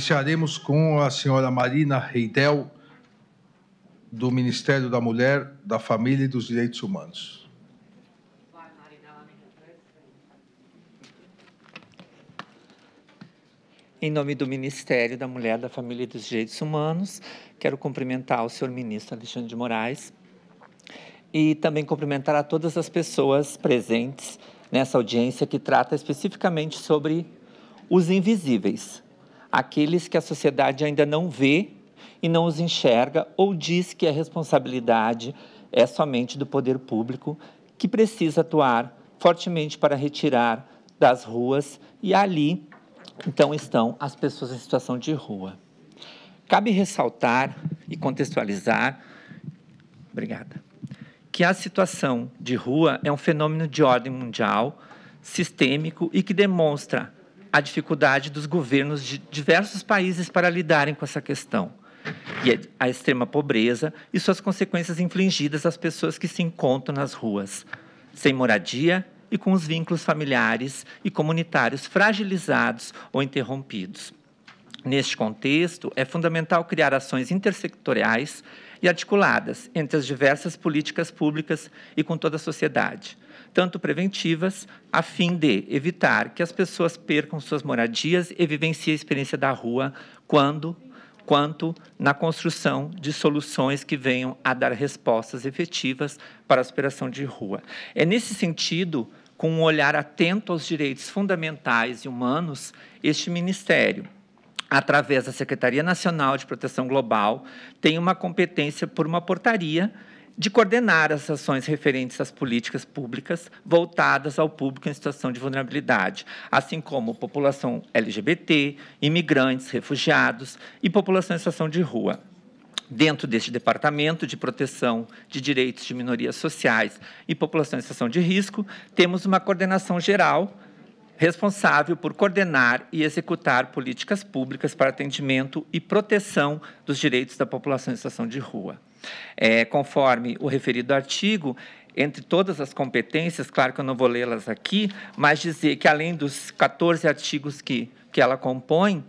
Iniciaremos com a senhora Marina Reidel, do Ministério da Mulher, da Família e dos Direitos Humanos. Em nome do Ministério da Mulher, da Família e dos Direitos Humanos, quero cumprimentar o senhor ministro Alexandre de Moraes e também cumprimentar a todas as pessoas presentes nessa audiência que trata especificamente sobre os invisíveis aqueles que a sociedade ainda não vê e não os enxerga ou diz que a é responsabilidade é somente do poder público, que precisa atuar fortemente para retirar das ruas e ali então estão as pessoas em situação de rua. Cabe ressaltar e contextualizar, obrigada, que a situação de rua é um fenômeno de ordem mundial, sistêmico e que demonstra a dificuldade dos governos de diversos países para lidarem com essa questão. E é a extrema pobreza e suas consequências infligidas às pessoas que se encontram nas ruas, sem moradia e com os vínculos familiares e comunitários fragilizados ou interrompidos. Neste contexto, é fundamental criar ações intersectoriais e articuladas entre as diversas políticas públicas e com toda a sociedade tanto preventivas, a fim de evitar que as pessoas percam suas moradias e vivenciem a experiência da rua quando quanto na construção de soluções que venham a dar respostas efetivas para a aspiração de rua. É nesse sentido, com um olhar atento aos direitos fundamentais e humanos, este Ministério, através da Secretaria Nacional de Proteção Global, tem uma competência por uma portaria de coordenar as ações referentes às políticas públicas voltadas ao público em situação de vulnerabilidade, assim como população LGBT, imigrantes, refugiados e população em situação de rua. Dentro deste Departamento de Proteção de Direitos de Minorias Sociais e População em Situação de Risco, temos uma coordenação geral responsável por coordenar e executar políticas públicas para atendimento e proteção dos direitos da população em situação de rua. É, conforme o referido artigo, entre todas as competências, claro que eu não vou lê-las aqui, mas dizer que além dos 14 artigos que, que ela compõe,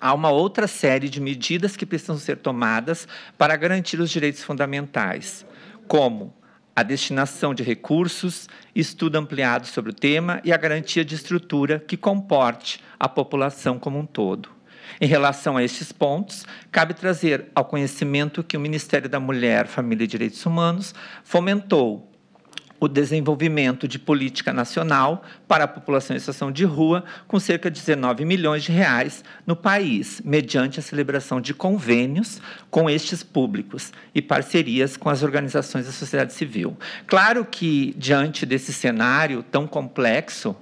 há uma outra série de medidas que precisam ser tomadas para garantir os direitos fundamentais, como a destinação de recursos, estudo ampliado sobre o tema e a garantia de estrutura que comporte a população como um todo. Em relação a estes pontos, cabe trazer ao conhecimento que o Ministério da Mulher, Família e Direitos Humanos fomentou o desenvolvimento de política nacional para a população em situação de rua, com cerca de 19 milhões de reais no país, mediante a celebração de convênios com estes públicos e parcerias com as organizações da sociedade civil. Claro que, diante desse cenário tão complexo,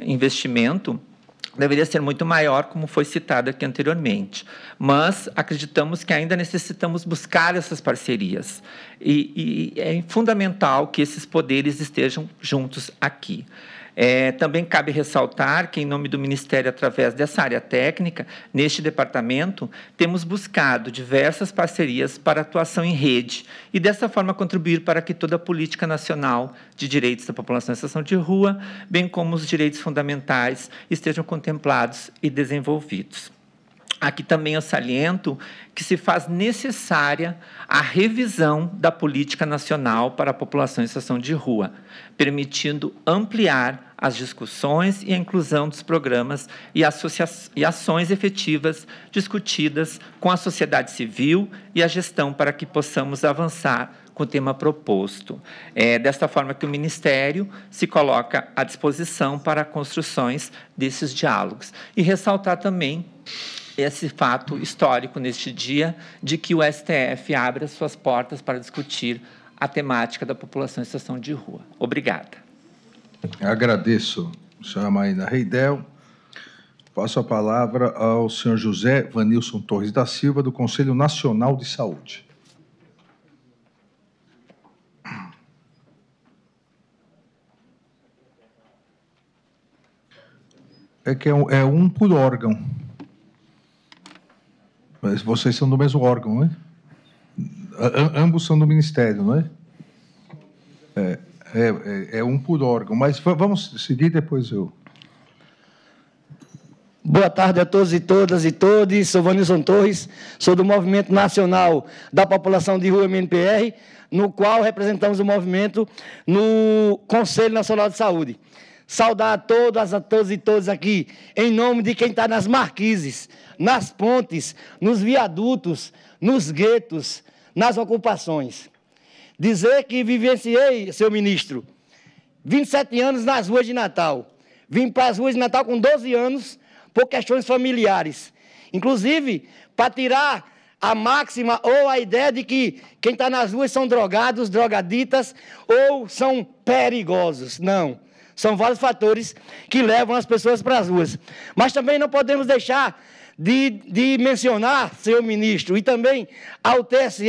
investimento deveria ser muito maior, como foi citado aqui anteriormente. Mas acreditamos que ainda necessitamos buscar essas parcerias. E, e é fundamental que esses poderes estejam juntos aqui. É, também cabe ressaltar que, em nome do Ministério, através dessa área técnica, neste departamento, temos buscado diversas parcerias para atuação em rede e, dessa forma, contribuir para que toda a política nacional de direitos da população em situação de rua, bem como os direitos fundamentais, estejam contemplados e desenvolvidos. Aqui também eu saliento que se faz necessária a revisão da política nacional para a população em situação de rua, permitindo ampliar as discussões e a inclusão dos programas e, e ações efetivas discutidas com a sociedade civil e a gestão para que possamos avançar com o tema proposto. É desta forma que o Ministério se coloca à disposição para construções desses diálogos. E ressaltar também esse fato histórico neste dia de que o STF abre as suas portas para discutir a temática da população em situação de rua. Obrigada. Agradeço, senhora Marina Reidel. Passo a palavra ao senhor José Vanilson Torres da Silva, do Conselho Nacional de Saúde. É que é um, é um por órgão. Mas vocês são do mesmo órgão, não é? A, ambos são do Ministério, não né? é? É, é, é um por órgão. Mas vamos seguir depois eu. Boa tarde a todos e todas e todos. Sou Vanilson Torres, sou do Movimento Nacional da População de Rua MNPR, no qual representamos o movimento no Conselho Nacional de Saúde. Saudar a todas, a todos e todos aqui, em nome de quem está nas marquises, nas pontes, nos viadutos, nos guetos, nas ocupações. Dizer que vivenciei, seu ministro, 27 anos nas ruas de Natal. Vim para as ruas de Natal com 12 anos por questões familiares. Inclusive, para tirar a máxima ou a ideia de que quem está nas ruas são drogados, drogaditas ou são perigosos. Não. São vários fatores que levam as pessoas para as ruas. Mas também não podemos deixar de, de mencionar, senhor ministro, e também ao TSE,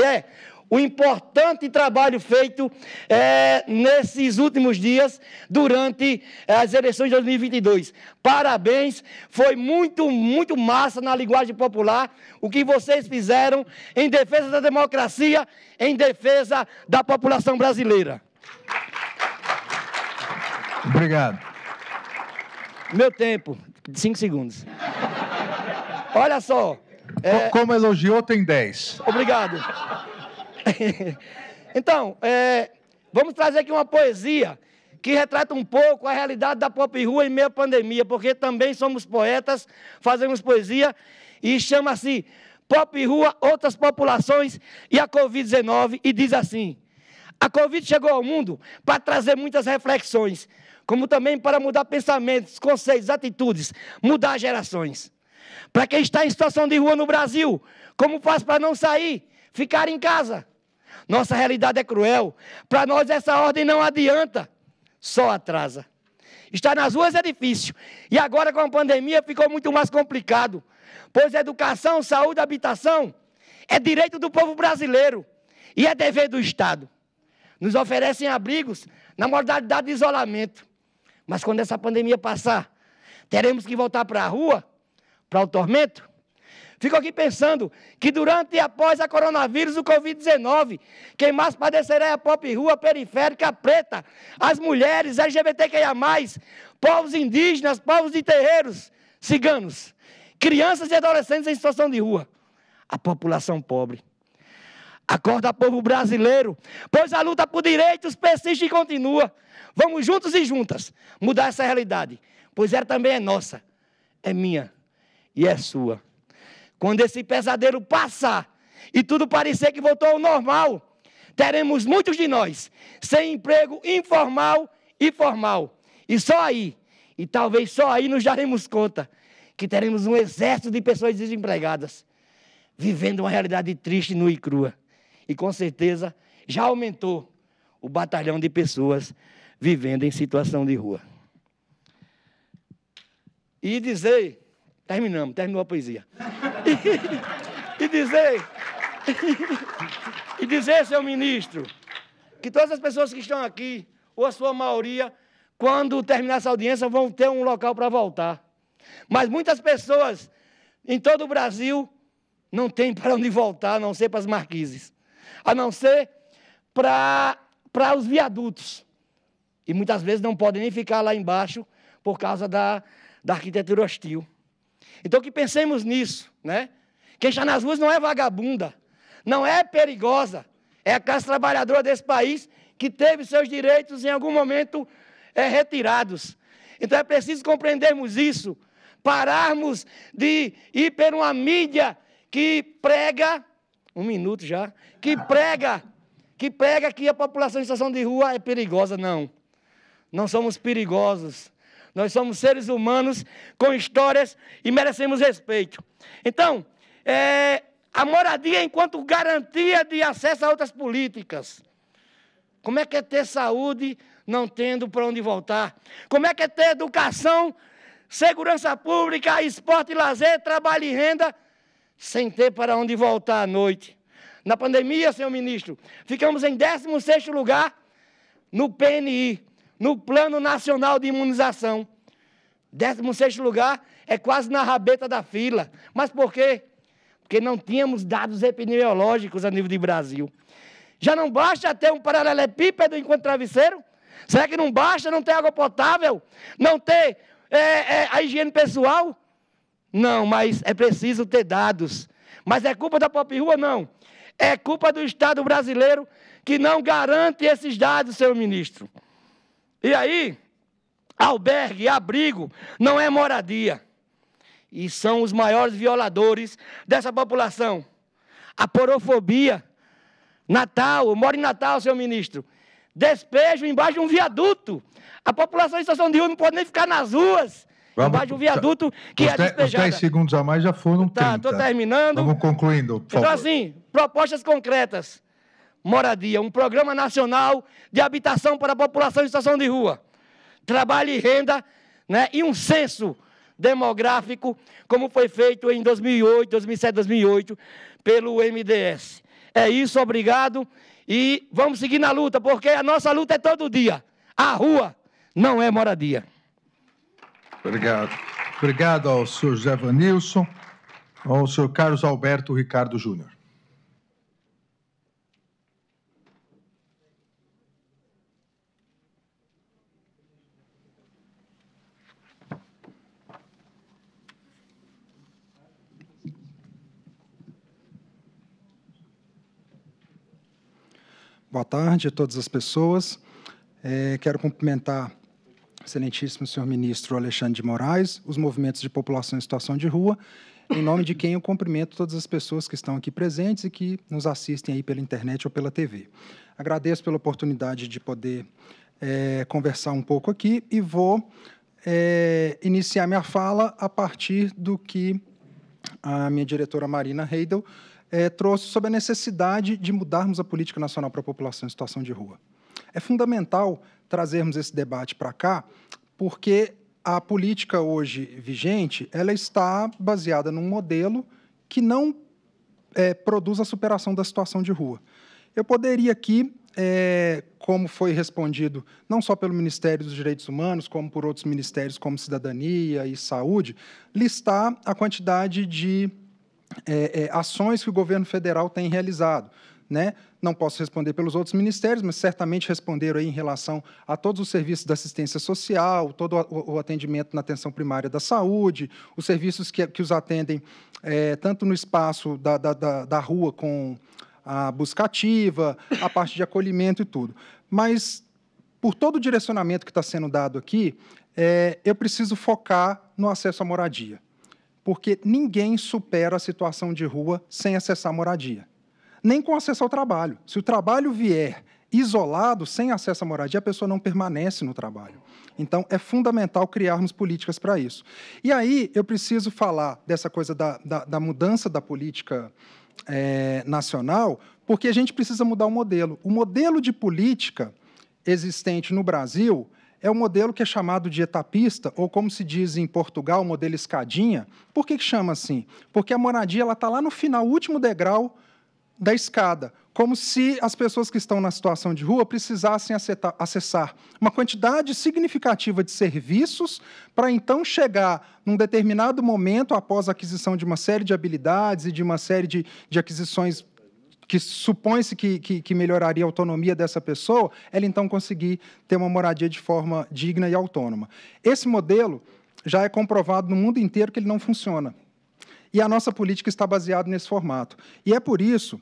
o importante trabalho feito é, nesses últimos dias durante eh, as eleições de 2022. Parabéns, foi muito, muito massa na linguagem popular o que vocês fizeram em defesa da democracia, em defesa da população brasileira. Obrigado. Meu tempo, cinco segundos. Olha só. É... Como elogiou, tem dez. Obrigado. então, é... vamos trazer aqui uma poesia que retrata um pouco a realidade da pop rua em meio à pandemia, porque também somos poetas, fazemos poesia e chama-se Pop Rua, Outras Populações e a Covid-19, e diz assim: a Covid chegou ao mundo para trazer muitas reflexões como também para mudar pensamentos, conceitos, atitudes, mudar gerações. Para quem está em situação de rua no Brasil, como faz para não sair, ficar em casa? Nossa realidade é cruel. Para nós essa ordem não adianta, só atrasa. Estar nas ruas é difícil. E agora com a pandemia ficou muito mais complicado. Pois educação, saúde, habitação é direito do povo brasileiro e é dever do Estado. Nos oferecem abrigos na modalidade de isolamento. Mas quando essa pandemia passar, teremos que voltar para a rua, para o tormento? Fico aqui pensando que durante e após a coronavírus, o Covid-19, quem mais padecerá é a pop rua periférica preta, as mulheres, LGBTQIA, povos indígenas, povos de terreiros, ciganos, crianças e adolescentes em situação de rua, a população pobre. Acorda, povo brasileiro, pois a luta por direitos persiste e continua. Vamos juntos e juntas mudar essa realidade, pois ela também é nossa, é minha e é sua. Quando esse pesadelo passar e tudo parecer que voltou ao normal, teremos muitos de nós sem emprego informal e formal. E só aí, e talvez só aí nos daremos conta que teremos um exército de pessoas desempregadas vivendo uma realidade triste, nua e crua. E com certeza já aumentou o batalhão de pessoas vivendo em situação de rua. E dizer, terminamos, terminou a poesia. E, e dizer, e dizer, seu ministro, que todas as pessoas que estão aqui, ou a sua maioria, quando terminar essa audiência, vão ter um local para voltar. Mas muitas pessoas em todo o Brasil não têm para onde voltar, a não ser para as marquises, a não ser para, para os viadutos. E muitas vezes não podem nem ficar lá embaixo por causa da, da arquitetura hostil. Então que pensemos nisso, né? Quem está nas ruas não é vagabunda, não é perigosa, é a classe trabalhadora desse país que teve seus direitos em algum momento é, retirados. Então é preciso compreendermos isso, pararmos de ir por uma mídia que prega, um minuto já, que prega, que prega que a população em situação de rua é perigosa, não não somos perigosos. Nós somos seres humanos com histórias e merecemos respeito. Então, é, a moradia enquanto garantia de acesso a outras políticas. Como é que é ter saúde não tendo para onde voltar? Como é que é ter educação, segurança pública, esporte e lazer, trabalho e renda sem ter para onde voltar à noite? Na pandemia, senhor ministro, ficamos em 16º lugar no PNI, no Plano Nacional de Imunização. 16 lugar é quase na rabeta da fila. Mas por quê? Porque não tínhamos dados epidemiológicos a nível de Brasil. Já não basta ter um paralelepípedo enquanto travesseiro? Será que não basta não ter água potável? Não ter é, é, a higiene pessoal? Não, mas é preciso ter dados. Mas é culpa da Pop Rua? Não. É culpa do Estado brasileiro que não garante esses dados, senhor ministro. E aí, albergue, abrigo, não é moradia. E são os maiores violadores dessa população. A porofobia. Natal, eu moro em Natal, senhor ministro. Despejo embaixo de um viaduto. A população em situação de rua não pode nem ficar nas ruas. Vamos, embaixo de um viaduto tá. que é despejado. Os 10 segundos a mais já foram tá, Tá, estou terminando. Vamos concluindo, por Então favor. assim, propostas concretas moradia, um programa nacional de habitação para a população em situação de rua. Trabalho e renda, né? E um censo demográfico, como foi feito em 2008, 2007, 2008 pelo MDS. É isso, obrigado e vamos seguir na luta, porque a nossa luta é todo dia. A rua não é moradia. Obrigado. Obrigado ao senhor José Vanilson, ao senhor Carlos Alberto Ricardo Júnior. Boa tarde a todas as pessoas. É, quero cumprimentar o excelentíssimo senhor ministro Alexandre de Moraes, os movimentos de população em situação de rua, em nome de quem eu cumprimento todas as pessoas que estão aqui presentes e que nos assistem aí pela internet ou pela TV. Agradeço pela oportunidade de poder é, conversar um pouco aqui e vou é, iniciar minha fala a partir do que a minha diretora Marina Heidel é, trouxe sobre a necessidade de mudarmos a política nacional para a população em situação de rua. É fundamental trazermos esse debate para cá, porque a política hoje vigente ela está baseada num modelo que não é, produz a superação da situação de rua. Eu poderia aqui, é, como foi respondido não só pelo Ministério dos Direitos Humanos, como por outros ministérios como Cidadania e Saúde, listar a quantidade de é, é, ações que o governo federal tem realizado. Né? Não posso responder pelos outros ministérios, mas certamente responderam em relação a todos os serviços da assistência social, todo o atendimento na atenção primária da saúde, os serviços que, que os atendem é, tanto no espaço da, da, da, da rua com a busca ativa, a parte de acolhimento e tudo. Mas, por todo o direcionamento que está sendo dado aqui, é, eu preciso focar no acesso à moradia porque ninguém supera a situação de rua sem acessar a moradia, nem com acesso ao trabalho. Se o trabalho vier isolado, sem acesso à moradia, a pessoa não permanece no trabalho. Então, é fundamental criarmos políticas para isso. E aí, eu preciso falar dessa coisa da, da, da mudança da política é, nacional, porque a gente precisa mudar o modelo. O modelo de política existente no Brasil é o um modelo que é chamado de etapista, ou como se diz em Portugal, modelo escadinha. Por que, que chama assim? Porque a moradia está lá no final, último degrau da escada, como se as pessoas que estão na situação de rua precisassem acessar uma quantidade significativa de serviços para então chegar num determinado momento, após a aquisição de uma série de habilidades e de uma série de, de aquisições que supõe-se que, que, que, melhoraria a autonomia dessa pessoa, ela então conseguir ter uma moradia de forma digna e autônoma. Esse modelo já é comprovado no mundo inteiro que ele não funciona. E a nossa política está baseada nesse formato. E é por isso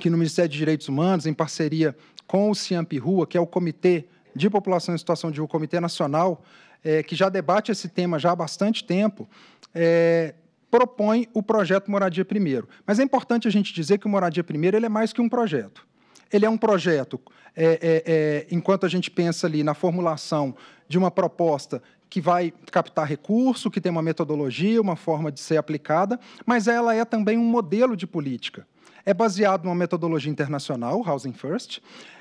que no Ministério de Direitos Humanos, em parceria com o CIAMP Rua, que é o Comitê de População em Situação de Rua, Comitê Nacional, é, que já debate esse tema já há bastante tempo, é, propõe o projeto Moradia Primeiro. Mas é importante a gente dizer que o Moradia Primeiro ele é mais que um projeto. Ele é um projeto, é, é, é, enquanto a gente pensa ali na formulação de uma proposta que vai captar recurso, que tem uma metodologia, uma forma de ser aplicada, mas ela é também um modelo de política. É baseado numa metodologia internacional, Housing First,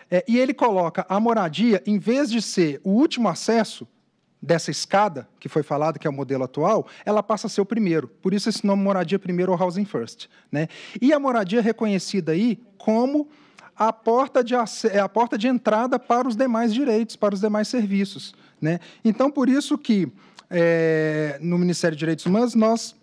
é, e ele coloca a moradia, em vez de ser o último acesso, dessa escada que foi falado, que é o modelo atual, ela passa a ser o primeiro. Por isso esse nome moradia primeiro ou housing first, né? E a moradia é reconhecida aí como a porta de é a porta de entrada para os demais direitos, para os demais serviços, né? Então por isso que é, no Ministério de Direitos Humanos nós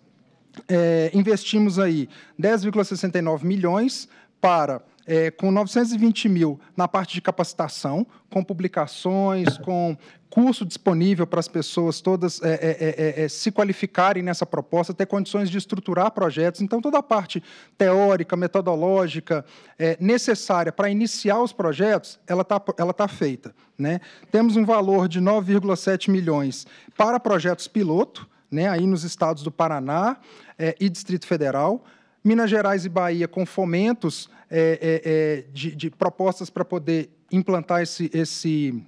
é, investimos aí 10,69 milhões para é, com 920 mil na parte de capacitação, com publicações, com curso disponível para as pessoas todas é é, é, é, é, se qualificarem nessa proposta, ter condições de estruturar projetos. Então, toda a parte teórica, metodológica é, necessária para iniciar os projetos, ela está ela tá feita. Né? Temos um valor de 9,7 milhões para projetos piloto, né, aí nos estados do Paraná e Distrito Federal. Minas Gerais e Bahia com fomentos é, é, é, de, de propostas para poder implantar esse, esse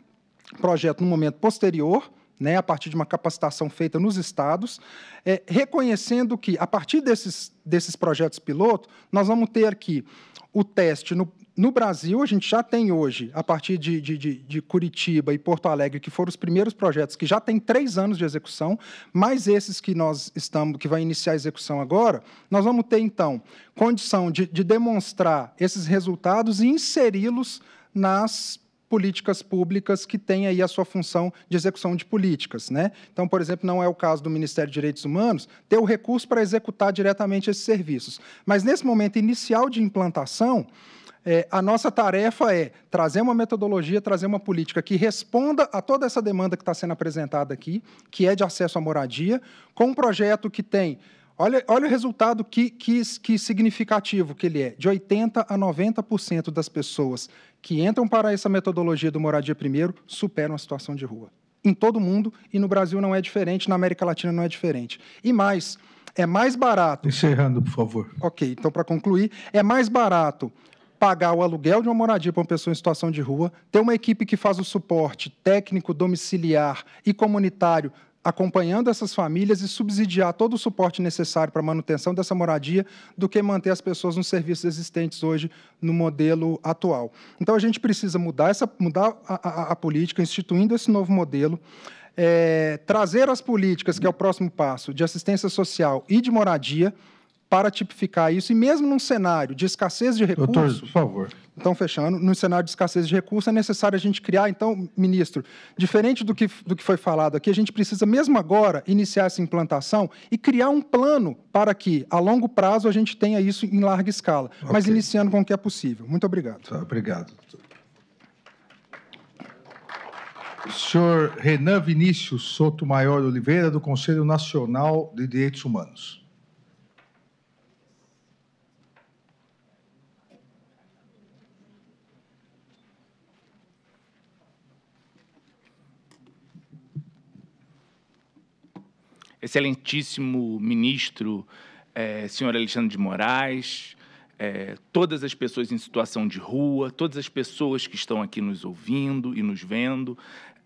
projeto no momento posterior. Né, a partir de uma capacitação feita nos estados, é, reconhecendo que, a partir desses, desses projetos piloto, nós vamos ter aqui o teste no, no Brasil, a gente já tem hoje, a partir de, de, de, Curitiba e Porto Alegre, que foram os primeiros projetos que já tem três anos de execução, mais esses que nós estamos, que vai iniciar a execução agora, nós vamos ter, então, condição de, de demonstrar esses resultados e inseri-los nas políticas públicas que têm aí a sua função de execução de políticas, né? Então, por exemplo, não é o caso do Ministério de Direitos Humanos ter o recurso para executar diretamente esses serviços, mas nesse momento inicial de implantação, é, a nossa tarefa é trazer uma metodologia, trazer uma política que responda a toda essa demanda que está sendo apresentada aqui, que é de acesso à moradia, com um projeto que tem. Olha, olha o resultado que, que, que significativo que ele é. De 80% a 90% das pessoas que entram para essa metodologia do Moradia Primeiro superam a situação de rua. Em todo mundo, e no Brasil não é diferente, na América Latina não é diferente. E mais, é mais barato. Encerrando, por favor. Ok, então para concluir, é mais barato pagar o aluguel de uma moradia para uma pessoa em situação de rua, ter uma equipe que faz o suporte técnico, domiciliar e comunitário acompanhando essas famílias e subsidiar todo o suporte necessário para a manutenção dessa moradia do que manter as pessoas nos serviços existentes hoje no modelo atual. Então a gente precisa mudar essa mudar a, a, a política, instituindo esse novo modelo. É, trazer as políticas, que é o próximo passo, de assistência social e de moradia, para tipificar isso, e mesmo num cenário de escassez de recursos. Doutor, por favor. Então, fechando, num cenário de escassez de recursos, é necessário a gente criar, então, ministro, diferente do que, do que foi falado aqui, a gente precisa, mesmo agora, iniciar essa implantação e criar um plano para que, a longo prazo, a gente tenha isso em larga escala, okay. mas iniciando com o que é possível. Muito obrigado. Tá, obrigado. Senhor Renan Vinícius Soto Maior Oliveira, do Conselho Nacional de Direitos Humanos. excelentíssimo ministro, é, senhor Alexandre de Moraes, é, todas as pessoas em situação de rua, todas as pessoas que estão aqui nos ouvindo e nos vendo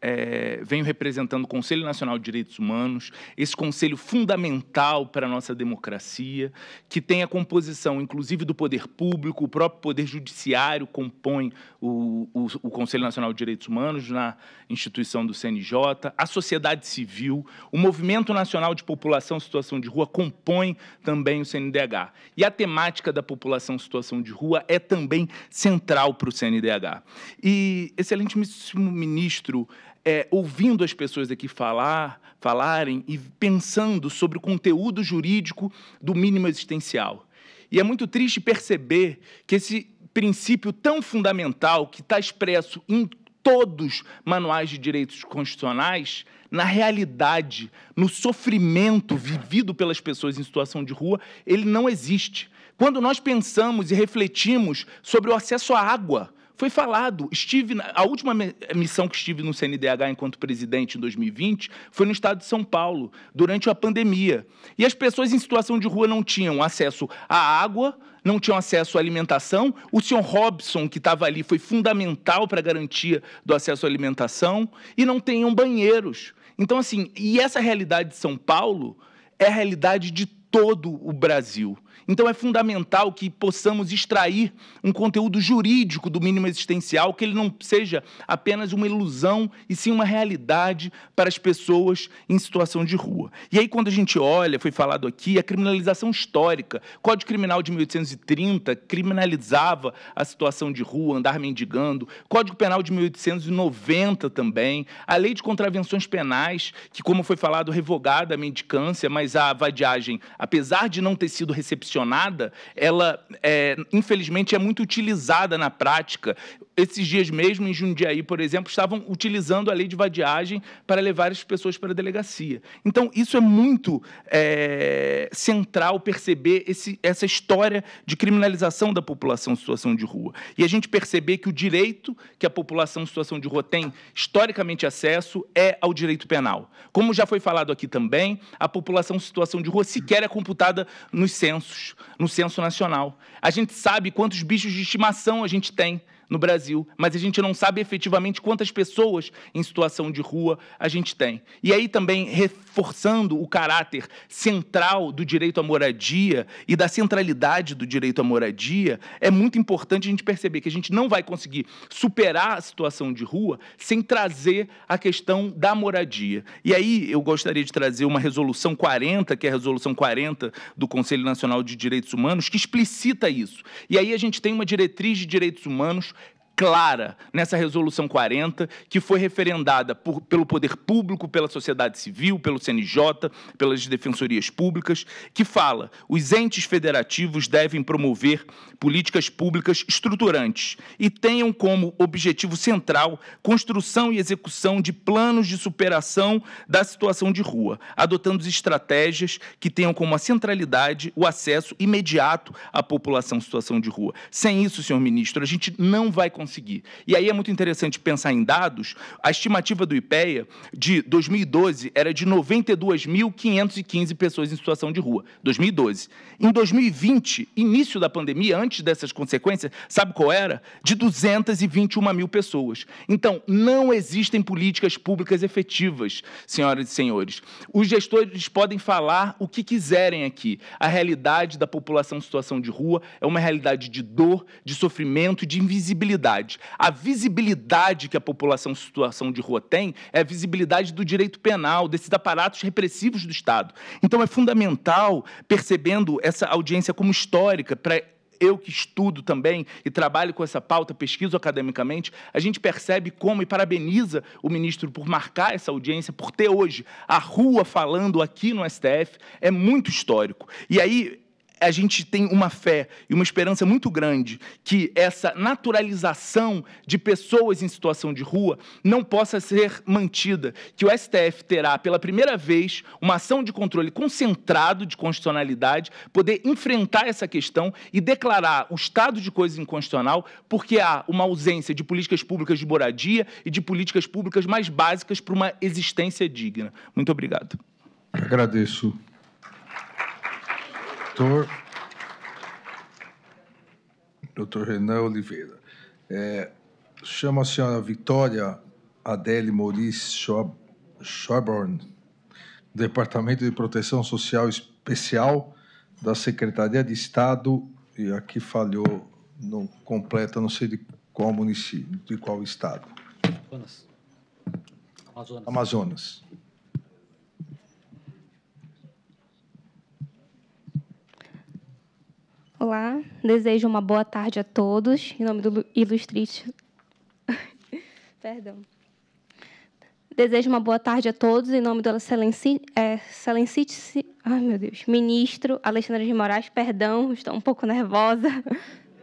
é, venho representando o Conselho Nacional de Direitos Humanos, esse conselho fundamental para a nossa democracia, que tem a composição, inclusive, do poder público, o próprio poder judiciário compõe o, o, o Conselho Nacional de Direitos Humanos na instituição do CNJ, a sociedade civil, o Movimento Nacional de População Situação de Rua compõe também o CNDH. E a temática da população situação de rua é também central para o CNDH. E, excelentíssimo ministro, é, ouvindo as pessoas aqui falar, falarem e pensando sobre o conteúdo jurídico do mínimo existencial. E é muito triste perceber que esse princípio tão fundamental que está expresso em todos manuais de direitos constitucionais, na realidade, no sofrimento vivido pelas pessoas em situação de rua, ele não existe. Quando nós pensamos e refletimos sobre o acesso à água, foi falado. Estive na, a última missão que estive no CNDH enquanto presidente em 2020 foi no estado de São Paulo, durante a pandemia. E as pessoas em situação de rua não tinham acesso à água, não tinham acesso à alimentação. O senhor Robson, que estava ali, foi fundamental para a garantia do acesso à alimentação. E não tinham banheiros. Então, assim, e essa realidade de São Paulo é a realidade de todo o Brasil. Então é fundamental que possamos extrair um conteúdo jurídico do mínimo existencial, que ele não seja apenas uma ilusão e sim uma realidade para as pessoas em situação de rua. E aí quando a gente olha, foi falado aqui, a criminalização histórica, Código Criminal de 1830 criminalizava a situação de rua, andar mendigando, Código Penal de 1890 também, a Lei de Contravenções Penais, que como foi falado, revogada a mendicância, mas a vadiagem, apesar de não ter sido recepcionada recepcionada, ela, é, infelizmente, é muito utilizada na prática. Esses dias mesmo, em Jundiaí, por exemplo, estavam utilizando a lei de vadiagem para levar as pessoas para a delegacia. Então, isso é muito é, central perceber esse, essa história de criminalização da população em situação de rua. E a gente perceber que o direito que a população em situação de rua tem historicamente acesso é ao direito penal. Como já foi falado aqui também, a população em situação de rua sequer é computada nos censos censos, no censo nacional. A gente sabe quantos bichos de estimação a gente tem no Brasil, mas a gente não sabe efetivamente quantas pessoas em situação de rua a gente tem. E aí também reforçando o caráter central do direito à moradia e da centralidade do direito à moradia, é muito importante a gente perceber que a gente não vai conseguir superar a situação de rua sem trazer a questão da moradia. E aí eu gostaria de trazer uma resolução 40, que é a resolução 40 do Conselho Nacional de Direitos Humanos, que explicita isso. E aí a gente tem uma diretriz de direitos humanos clara nessa resolução 40, que foi referendada por, pelo poder público, pela sociedade civil, pelo CNJ, pelas defensorias públicas, que fala: os entes federativos devem promover políticas públicas estruturantes e tenham como objetivo central construção e execução de planos de superação da situação de rua, adotando estratégias que tenham como a centralidade o acesso imediato à população em situação de rua. Sem isso, senhor ministro, a gente não vai conseguir conseguir. E aí é muito interessante pensar em dados. A estimativa do IPEA de 2012 era de 92.515 pessoas em situação de rua. 2012. Em 2020, início da pandemia, antes dessas consequências, sabe qual era? De 221 mil pessoas. Então, não existem políticas públicas efetivas, senhoras e senhores. Os gestores podem falar o que quiserem aqui. A realidade da população em situação de rua é uma realidade de dor, de sofrimento, de invisibilidade visibilidade. A visibilidade que a população em situação de rua tem é a visibilidade do direito penal, desses aparatos repressivos do Estado. Então é fundamental, percebendo essa audiência como histórica, para eu que estudo também e trabalho com essa pauta, pesquiso academicamente, a gente percebe como e parabeniza o ministro por marcar essa audiência, por ter hoje a rua falando aqui no STF, é muito histórico. E aí a gente tem uma fé e uma esperança muito grande que essa naturalização de pessoas em situação de rua não possa ser mantida, que o STF terá pela primeira vez uma ação de controle concentrado de constitucionalidade, poder enfrentar essa questão e declarar o estado de coisa inconstitucional, porque há uma ausência de políticas públicas de moradia e de políticas públicas mais básicas para uma existência digna. Muito obrigado. Agradeço. Doutor. Doutor Renan Oliveira. É, chama a senhora Vitória Adele Maurice Schauborn, Departamento de Proteção Social Especial da Secretaria de Estado, e aqui falhou, não completa, não sei de qual município, de qual estado. Amazonas. Amazonas. Olá, desejo uma boa tarde a todos, em nome do Ilustrit. Perdão. Desejo uma boa tarde a todos, em nome do Excelência, é, ai meu Deus, ministro Alexandre de Moraes, perdão, estou um pouco nervosa.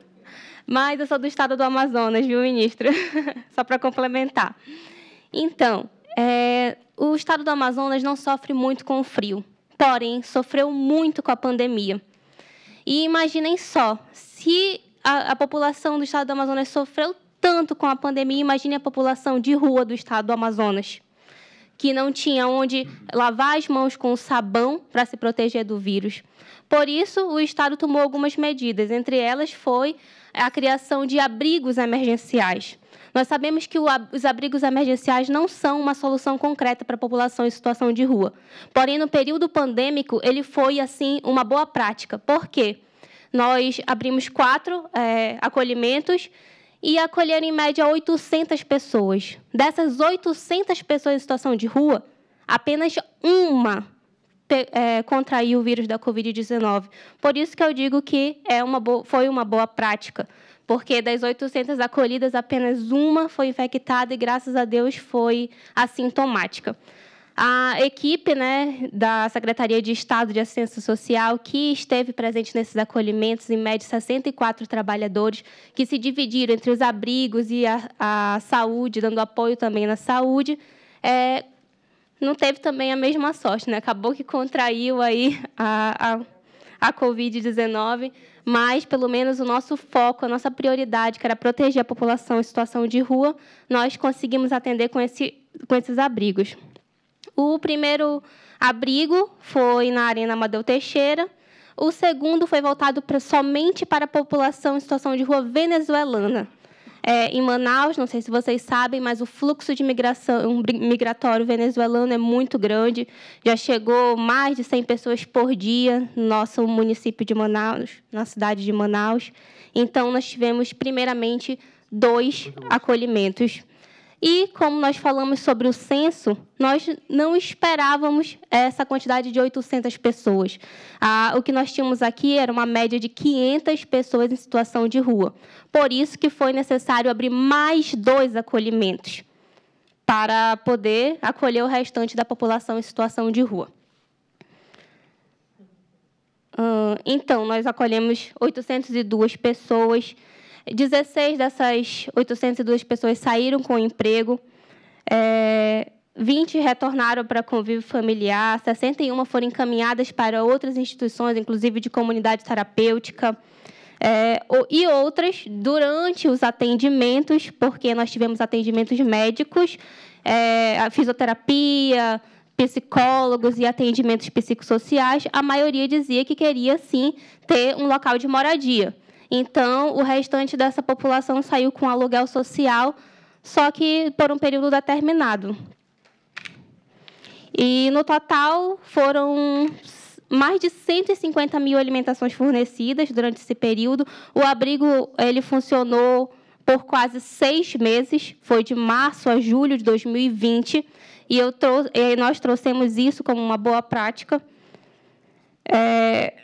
Mas eu sou do estado do Amazonas, viu, ministro? Só para complementar. Então, é, o estado do Amazonas não sofre muito com o frio, porém, sofreu muito com a pandemia. E imaginem só, se a, a população do estado do Amazonas sofreu tanto com a pandemia, imagine a população de rua do estado do Amazonas, que não tinha onde lavar as mãos com sabão para se proteger do vírus. Por isso, o Estado tomou algumas medidas, entre elas foi a criação de abrigos emergenciais. Nós sabemos que os abrigos emergenciais não são uma solução concreta para a população em situação de rua. Porém, no período pandêmico, ele foi, assim, uma boa prática. Por quê? Nós abrimos quatro é, acolhimentos e acolheram, em média, 800 pessoas. Dessas 800 pessoas em situação de rua, apenas uma é, contraiu o vírus da Covid-19. Por isso que eu digo que é uma boa, foi uma boa prática porque das 800 acolhidas, apenas uma foi infectada e, graças a Deus, foi assintomática. A equipe né, da Secretaria de Estado de Assistência Social, que esteve presente nesses acolhimentos, em média 64 trabalhadores, que se dividiram entre os abrigos e a, a saúde, dando apoio também na saúde, é, não teve também a mesma sorte. Né? Acabou que contraiu aí a, a a Covid-19, mas pelo menos o nosso foco, a nossa prioridade, que era proteger a população em situação de rua, nós conseguimos atender com, esse, com esses abrigos. O primeiro abrigo foi na Arena Amadeu Teixeira, o segundo foi voltado pra, somente para a população em situação de rua venezuelana. É, em Manaus, não sei se vocês sabem, mas o fluxo de migração migratório venezuelano é muito grande. Já chegou mais de 100 pessoas por dia no nosso município de Manaus, na cidade de Manaus. Então, nós tivemos, primeiramente, dois acolhimentos e, como nós falamos sobre o censo, nós não esperávamos essa quantidade de 800 pessoas. Ah, o que nós tínhamos aqui era uma média de 500 pessoas em situação de rua. Por isso que foi necessário abrir mais dois acolhimentos para poder acolher o restante da população em situação de rua. Ah, então, nós acolhemos 802 pessoas 16 dessas 802 pessoas saíram com emprego, é, 20 retornaram para convívio familiar, 61 foram encaminhadas para outras instituições, inclusive de comunidade terapêutica, é, e outras durante os atendimentos, porque nós tivemos atendimentos médicos, é, a fisioterapia, psicólogos e atendimentos psicossociais, a maioria dizia que queria sim ter um local de moradia. Então, o restante dessa população saiu com aluguel social, só que por um período determinado. E, no total, foram mais de 150 mil alimentações fornecidas durante esse período. O abrigo ele funcionou por quase seis meses, foi de março a julho de 2020, e, eu trou nós trouxemos isso como uma boa prática. É,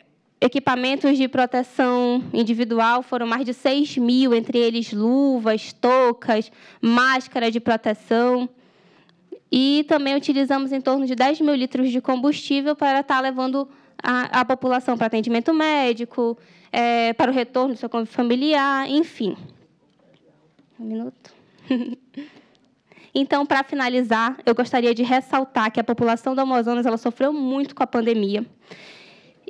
equipamentos de proteção individual foram mais de 6 mil, entre eles luvas, toucas, máscara de proteção. E também utilizamos em torno de 10 mil litros de combustível para estar tá levando a, a população para atendimento médico, é, para o retorno do seu convívio familiar, enfim. Um minuto. Então, para finalizar, eu gostaria de ressaltar que a população do Amazonas ela sofreu muito com a pandemia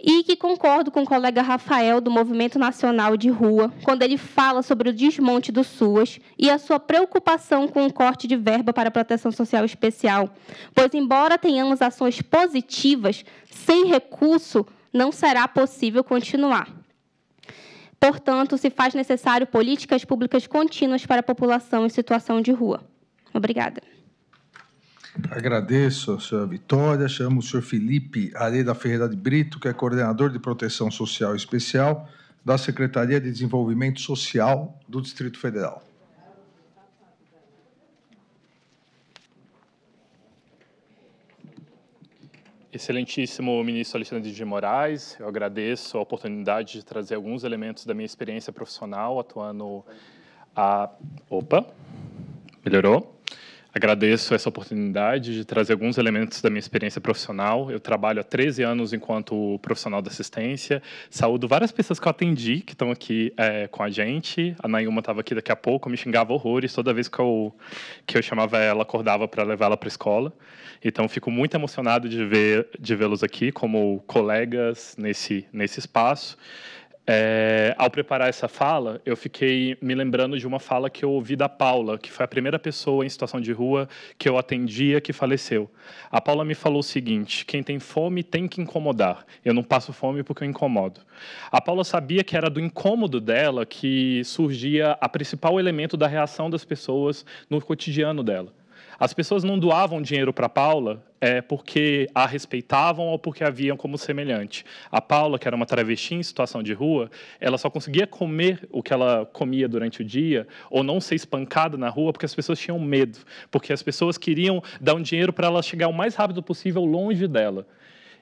e que concordo com o colega Rafael do Movimento Nacional de Rua, quando ele fala sobre o desmonte do SUAS e a sua preocupação com o corte de verba para a proteção social especial, pois embora tenhamos ações positivas, sem recurso não será possível continuar. Portanto, se faz necessário políticas públicas contínuas para a população em situação de rua. Obrigada. Agradeço a senhora Vitória. Chamo o senhor Felipe Areira Ferreira de Brito, que é coordenador de Proteção Social Especial da Secretaria de Desenvolvimento Social do Distrito Federal. Excelentíssimo ministro Alexandre de Moraes, eu agradeço a oportunidade de trazer alguns elementos da minha experiência profissional atuando a. Opa! Melhorou? Agradeço essa oportunidade de trazer alguns elementos da minha experiência profissional. Eu trabalho há 13 anos enquanto profissional da assistência. Saúdo várias pessoas que eu atendi, que estão aqui é, com a gente. A Nayuma estava aqui daqui a pouco, me xingava horrores toda vez que eu, que eu chamava ela, acordava para levar ela para a escola. Então, fico muito emocionado de, ver, de vê-los aqui como colegas nesse, nesse espaço. É, ao preparar essa fala, eu fiquei me lembrando de uma fala que eu ouvi da Paula, que foi a primeira pessoa em situação de rua que eu atendia que faleceu. A Paula me falou o seguinte: quem tem fome tem que incomodar. Eu não passo fome porque eu incomodo. A Paula sabia que era do incômodo dela que surgia a principal elemento da reação das pessoas no cotidiano dela. As pessoas não doavam dinheiro para Paula é, porque a respeitavam ou porque a viam como semelhante. A Paula, que era uma travesti em situação de rua, ela só conseguia comer o que ela comia durante o dia ou não ser espancada na rua porque as pessoas tinham medo, porque as pessoas queriam dar um dinheiro para ela chegar o mais rápido possível longe dela.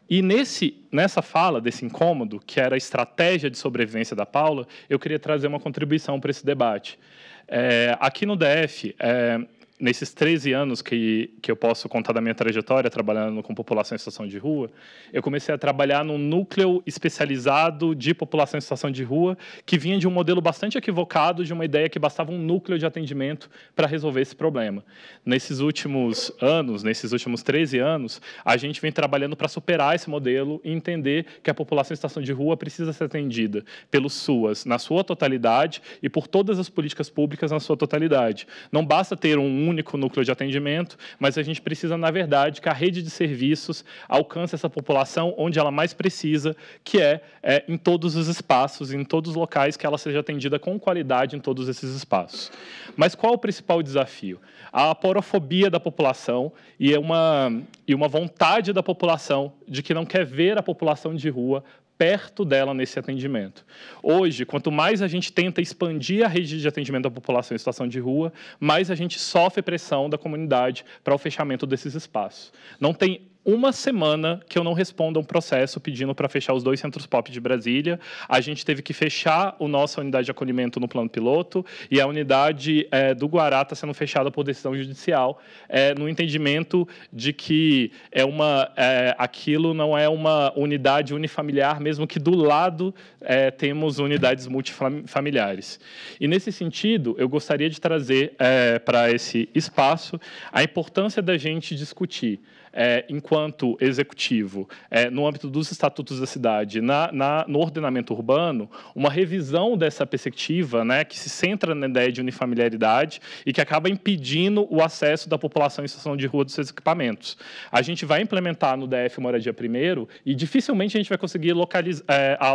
E nesse, nessa fala desse incômodo, que era a estratégia de sobrevivência da Paula, eu queria trazer uma contribuição para esse debate. É, aqui no DF, é, nesses 13 anos que, que eu posso contar da minha trajetória trabalhando com população em situação de rua, eu comecei a trabalhar num núcleo especializado de população em situação de rua, que vinha de um modelo bastante equivocado, de uma ideia que bastava um núcleo de atendimento para resolver esse problema. Nesses últimos anos, nesses últimos 13 anos, a gente vem trabalhando para superar esse modelo e entender que a população em situação de rua precisa ser atendida pelos SUAS na sua totalidade e por todas as políticas públicas na sua totalidade. Não basta ter um um único núcleo de atendimento, mas a gente precisa, na verdade, que a rede de serviços alcance essa população onde ela mais precisa, que é, é em todos os espaços, em todos os locais, que ela seja atendida com qualidade em todos esses espaços. Mas qual o principal desafio? A porofobia da população e uma, e uma vontade da população de que não quer ver a população de rua perto dela nesse atendimento. Hoje, quanto mais a gente tenta expandir a rede de atendimento da população em situação de rua, mais a gente sofre pressão da comunidade para o fechamento desses espaços. Não tem uma semana que eu não respondo a um processo pedindo para fechar os dois centros pop de Brasília. A gente teve que fechar a nossa unidade de acolhimento no plano piloto e a unidade é, do Guará está sendo fechada por decisão judicial, é, no entendimento de que é uma, é, aquilo não é uma unidade unifamiliar, mesmo que do lado é, temos unidades multifamiliares. E nesse sentido, eu gostaria de trazer é, para esse espaço a importância da gente discutir é, enquanto executivo, é, no âmbito dos estatutos da cidade, na, na, no ordenamento urbano, uma revisão dessa perspectiva, né, que se centra na ideia de unifamiliaridade e que acaba impedindo o acesso da população em situação de rua dos seus equipamentos. A gente vai implementar no DF Moradia Primeiro e dificilmente a gente vai conseguir localizar, é, ah,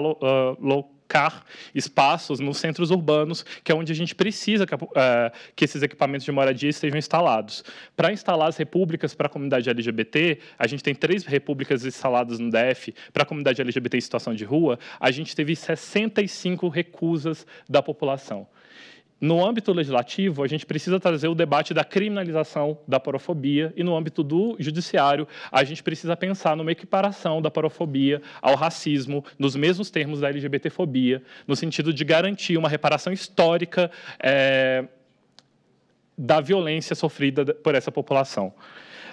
alocar espaços nos centros urbanos, que é onde a gente precisa que, é, que esses equipamentos de moradia estejam instalados. Para instalar as repúblicas para a comunidade LGBT, a gente tem três repúblicas instaladas no DF para a comunidade LGBT em situação de rua, a gente teve 65 recusas da população. No âmbito legislativo, a gente precisa trazer o debate da criminalização da porofobia e no âmbito do judiciário, a gente precisa pensar numa equiparação da porofobia ao racismo nos mesmos termos da LGBTfobia, no sentido de garantir uma reparação histórica é, da violência sofrida por essa população.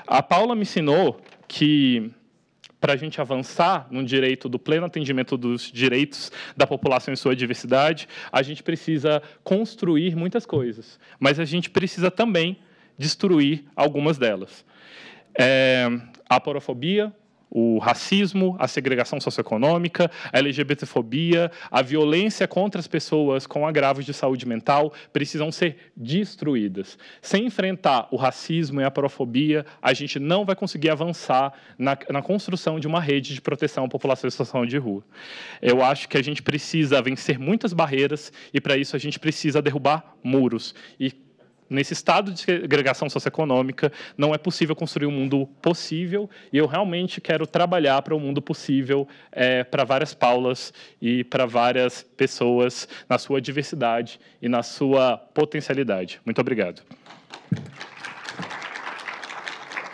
A Paula me ensinou que para a gente avançar no direito do pleno atendimento dos direitos da população em sua diversidade, a gente precisa construir muitas coisas, mas a gente precisa também destruir algumas delas. É, a porofobia, o racismo, a segregação socioeconômica, a LGBTfobia, a violência contra as pessoas com agravos de saúde mental precisam ser destruídas. Sem enfrentar o racismo e a parofobia, a gente não vai conseguir avançar na, na construção de uma rede de proteção à população em situação de rua. Eu acho que a gente precisa vencer muitas barreiras e, para isso, a gente precisa derrubar muros e nesse estado de segregação socioeconômica, não é possível construir um mundo possível, e eu realmente quero trabalhar para um mundo possível é, para várias Paulas e para várias pessoas na sua diversidade e na sua potencialidade. Muito obrigado.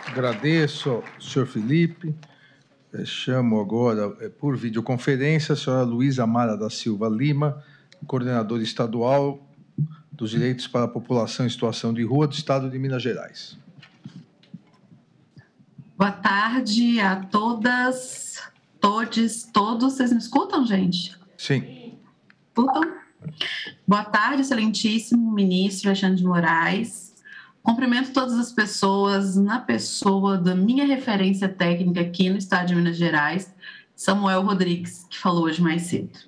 Agradeço, senhor Felipe. É, chamo agora, é, por videoconferência, a senhora Luísa Mara da Silva Lima, coordenadora estadual dos Direitos para a População em Situação de Rua do Estado de Minas Gerais. Boa tarde a todas, todos, todos. Vocês me escutam, gente? Sim. Escutam? Boa tarde, excelentíssimo ministro Alexandre de Moraes. Cumprimento todas as pessoas na pessoa da minha referência técnica aqui no estado de Minas Gerais, Samuel Rodrigues, que falou hoje mais cedo.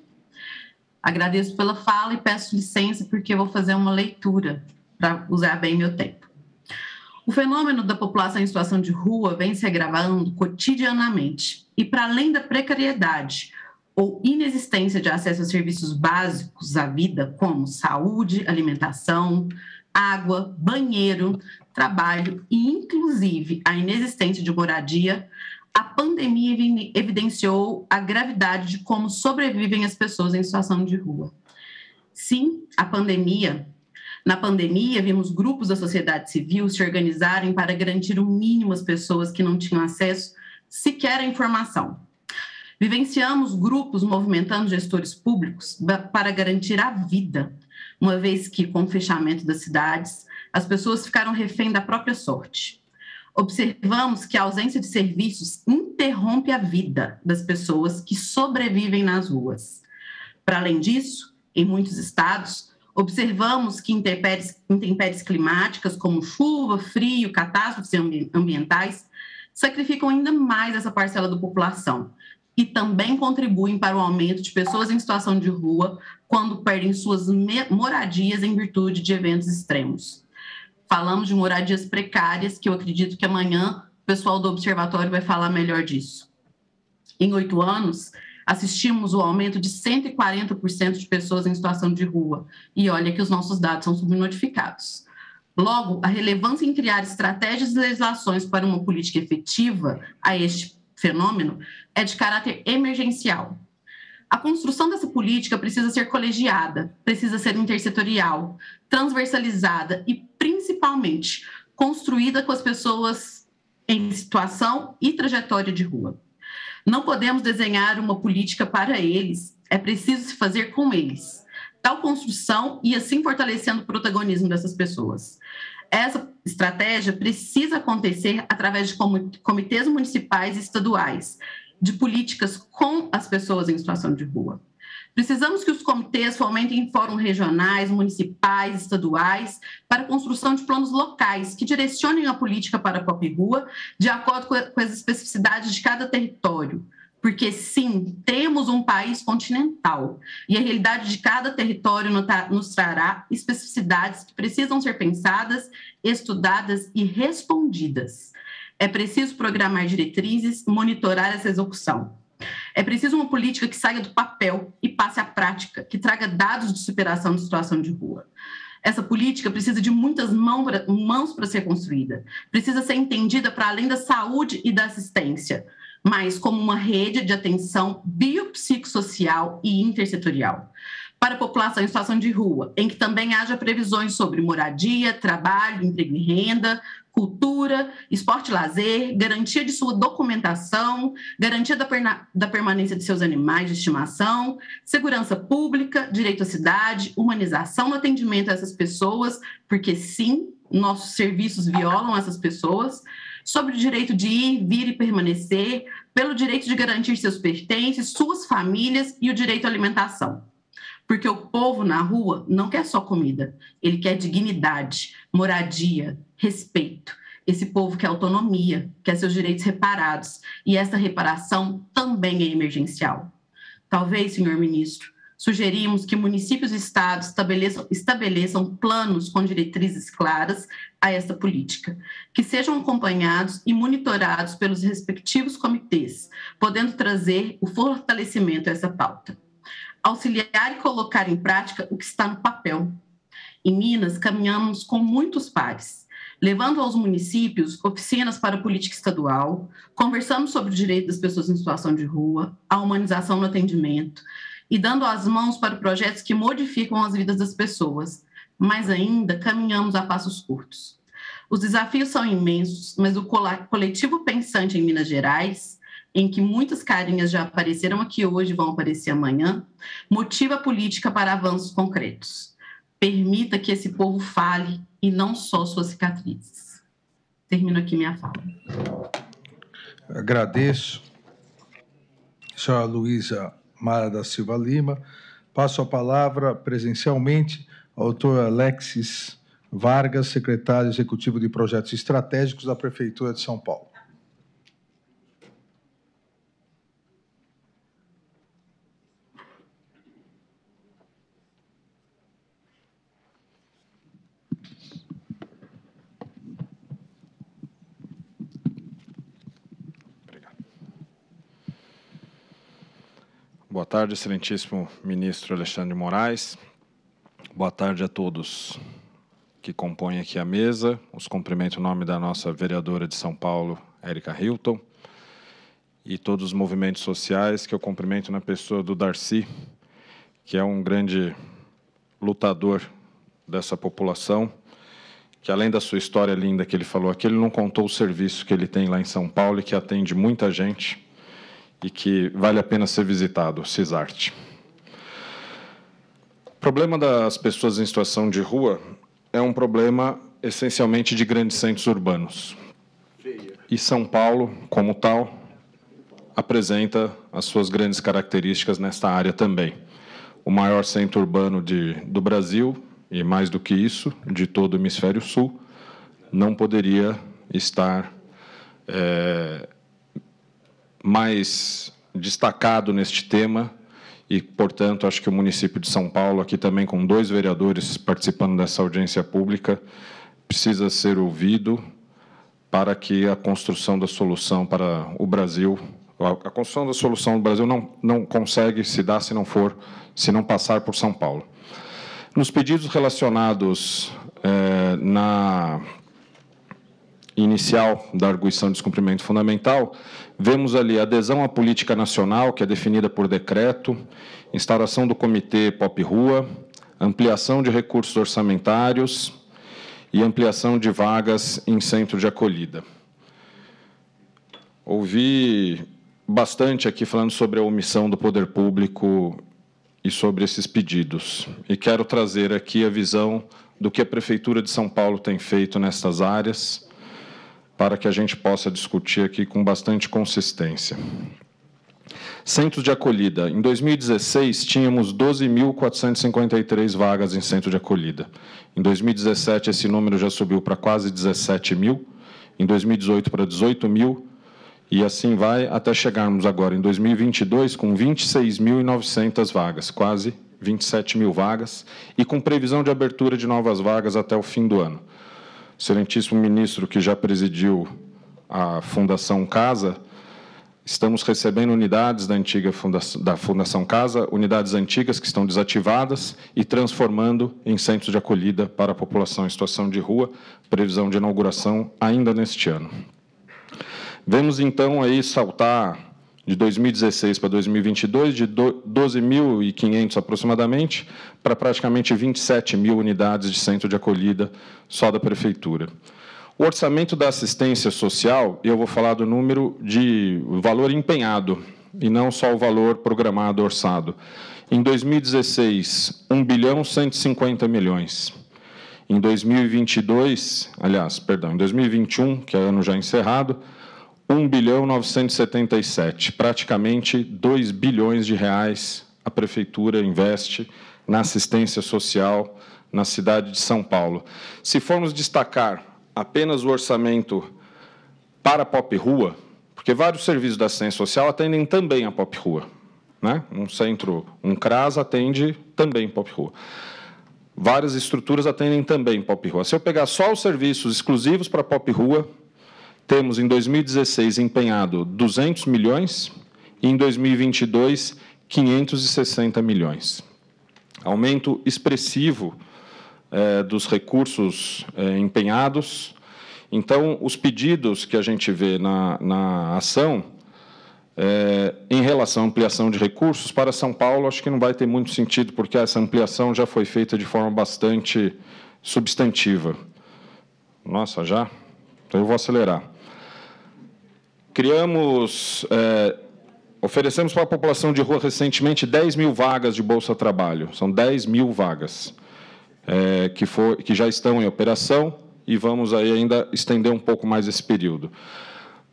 Agradeço pela fala e peço licença porque vou fazer uma leitura para usar bem meu tempo. O fenômeno da população em situação de rua vem se agravando cotidianamente e, para além da precariedade ou inexistência de acesso a serviços básicos à vida, como saúde, alimentação, água, banheiro, trabalho e, inclusive, a inexistência de moradia, a pandemia evidenciou a gravidade de como sobrevivem as pessoas em situação de rua. Sim, a pandemia. Na pandemia, vimos grupos da sociedade civil se organizarem para garantir o mínimo às pessoas que não tinham acesso sequer à informação. Vivenciamos grupos movimentando gestores públicos para garantir a vida, uma vez que, com o fechamento das cidades, as pessoas ficaram refém da própria sorte observamos que a ausência de serviços interrompe a vida das pessoas que sobrevivem nas ruas. Para além disso, em muitos estados, observamos que intempéries, intempéries climáticas, como chuva, frio, catástrofes ambientais, sacrificam ainda mais essa parcela da população e também contribuem para o aumento de pessoas em situação de rua quando perdem suas moradias em virtude de eventos extremos falamos de moradias precárias, que eu acredito que amanhã o pessoal do Observatório vai falar melhor disso. Em oito anos, assistimos o aumento de 140% de pessoas em situação de rua. E olha que os nossos dados são subnotificados. Logo, a relevância em criar estratégias e legislações para uma política efetiva a este fenômeno é de caráter emergencial, a construção dessa política precisa ser colegiada, precisa ser intersetorial, transversalizada e, principalmente, construída com as pessoas em situação e trajetória de rua. Não podemos desenhar uma política para eles, é preciso se fazer com eles. Tal construção e assim fortalecendo o protagonismo dessas pessoas. Essa estratégia precisa acontecer através de comitês municipais e estaduais, de políticas com as pessoas em situação de rua. Precisamos que os comitês fomentem fóruns regionais, municipais, estaduais, para a construção de planos locais que direcionem a política para a própria rua, de acordo com as especificidades de cada território. Porque, sim, temos um país continental e a realidade de cada território nos trará especificidades que precisam ser pensadas, estudadas e respondidas. É preciso programar diretrizes, monitorar essa execução. É preciso uma política que saia do papel e passe à prática, que traga dados de superação de situação de rua. Essa política precisa de muitas mãos para ser construída, precisa ser entendida para além da saúde e da assistência, mas como uma rede de atenção biopsicossocial e intersetorial. Para a população em situação de rua, em que também haja previsões sobre moradia, trabalho, emprego e renda, cultura, esporte e lazer, garantia de sua documentação, garantia da, da permanência de seus animais de estimação, segurança pública, direito à cidade, humanização no atendimento a essas pessoas, porque sim, nossos serviços violam essas pessoas, sobre o direito de ir, vir e permanecer, pelo direito de garantir seus pertences, suas famílias e o direito à alimentação. Porque o povo na rua não quer só comida, ele quer dignidade, moradia, respeito. Esse povo quer autonomia, quer seus direitos reparados, e essa reparação também é emergencial. Talvez, senhor ministro, sugerimos que municípios e estados estabeleçam, estabeleçam, planos com diretrizes claras a esta política, que sejam acompanhados e monitorados pelos respectivos comitês, podendo trazer o fortalecimento a essa pauta. Auxiliar e colocar em prática o que está no papel. Em Minas, caminhamos com muitos pares levando aos municípios oficinas para política estadual, conversamos sobre o direito das pessoas em situação de rua, a humanização no atendimento e dando as mãos para projetos que modificam as vidas das pessoas, mas ainda caminhamos a passos curtos. Os desafios são imensos, mas o coletivo pensante em Minas Gerais, em que muitas carinhas já apareceram aqui hoje, vão aparecer amanhã, motiva a política para avanços concretos. Permita que esse povo fale, e não só suas cicatrizes. Termino aqui minha fala. Agradeço, senhora Luísa Mara da Silva Lima. Passo a palavra presencialmente ao doutor Alexis Vargas, secretário executivo de Projetos Estratégicos da Prefeitura de São Paulo. Boa tarde, excelentíssimo ministro Alexandre de Moraes. Boa tarde a todos que compõem aqui a mesa. Os cumprimento em nome da nossa vereadora de São Paulo, Érica Hilton, e todos os movimentos sociais que eu cumprimento na pessoa do Darcy, que é um grande lutador dessa população, que além da sua história linda que ele falou aqui, ele não contou o serviço que ele tem lá em São Paulo e que atende muita gente e que vale a pena ser visitado, CISART. O problema das pessoas em situação de rua é um problema essencialmente de grandes centros urbanos. E São Paulo, como tal, apresenta as suas grandes características nesta área também. O maior centro urbano de, do Brasil, e mais do que isso, de todo o hemisfério sul, não poderia estar é, mais destacado neste tema e, portanto, acho que o município de São Paulo, aqui também com dois vereadores participando dessa audiência pública, precisa ser ouvido para que a construção da solução para o Brasil, a construção da solução do Brasil não, não consegue se dar se não for, se não passar por São Paulo. Nos pedidos relacionados eh, na inicial da arguição de descumprimento fundamental, Vemos ali adesão à política nacional, que é definida por decreto, instalação do comitê Pop Rua, ampliação de recursos orçamentários e ampliação de vagas em centro de acolhida. Ouvi bastante aqui falando sobre a omissão do poder público e sobre esses pedidos. E quero trazer aqui a visão do que a Prefeitura de São Paulo tem feito nestas áreas para que a gente possa discutir aqui com bastante consistência. Centros de acolhida. Em 2016, tínhamos 12.453 vagas em centro de acolhida. Em 2017, esse número já subiu para quase 17 mil. Em 2018, para 18 mil. E assim vai até chegarmos agora em 2022 com 26.900 vagas, quase 27 mil vagas, e com previsão de abertura de novas vagas até o fim do ano excelentíssimo ministro que já presidiu a Fundação Casa, estamos recebendo unidades da antiga fundação, da Fundação Casa, unidades antigas que estão desativadas e transformando em centros de acolhida para a população em situação de rua, previsão de inauguração ainda neste ano. Vemos então aí saltar de 2016 para 2022, de 12.500 aproximadamente, para praticamente 27 mil unidades de centro de acolhida só da Prefeitura. O orçamento da assistência social, eu vou falar do número de valor empenhado, e não só o valor programado orçado. Em 2016, 1 bilhão 150 milhões. Em 2022, aliás, perdão, em 2021, que é ano já encerrado, 1 bilhão 977, praticamente 2 bilhões de reais a prefeitura investe na assistência social na cidade de São Paulo. Se formos destacar apenas o orçamento para a Pop Rua, porque vários serviços da assistência social atendem também a Pop Rua, né? Um centro, um CRAS atende também Pop Rua. Várias estruturas atendem também Pop Rua. Se eu pegar só os serviços exclusivos para Pop Rua, temos em 2016 empenhado 200 milhões e em 2022 560 milhões. Aumento expressivo eh, dos recursos eh, empenhados. Então, os pedidos que a gente vê na, na ação, é, em relação à ampliação de recursos, para São Paulo, acho que não vai ter muito sentido, porque essa ampliação já foi feita de forma bastante substantiva. Nossa, já? Então eu vou acelerar criamos, é, oferecemos para a população de rua recentemente 10 mil vagas de Bolsa Trabalho. São 10 mil vagas é, que, for, que já estão em operação e vamos aí ainda estender um pouco mais esse período.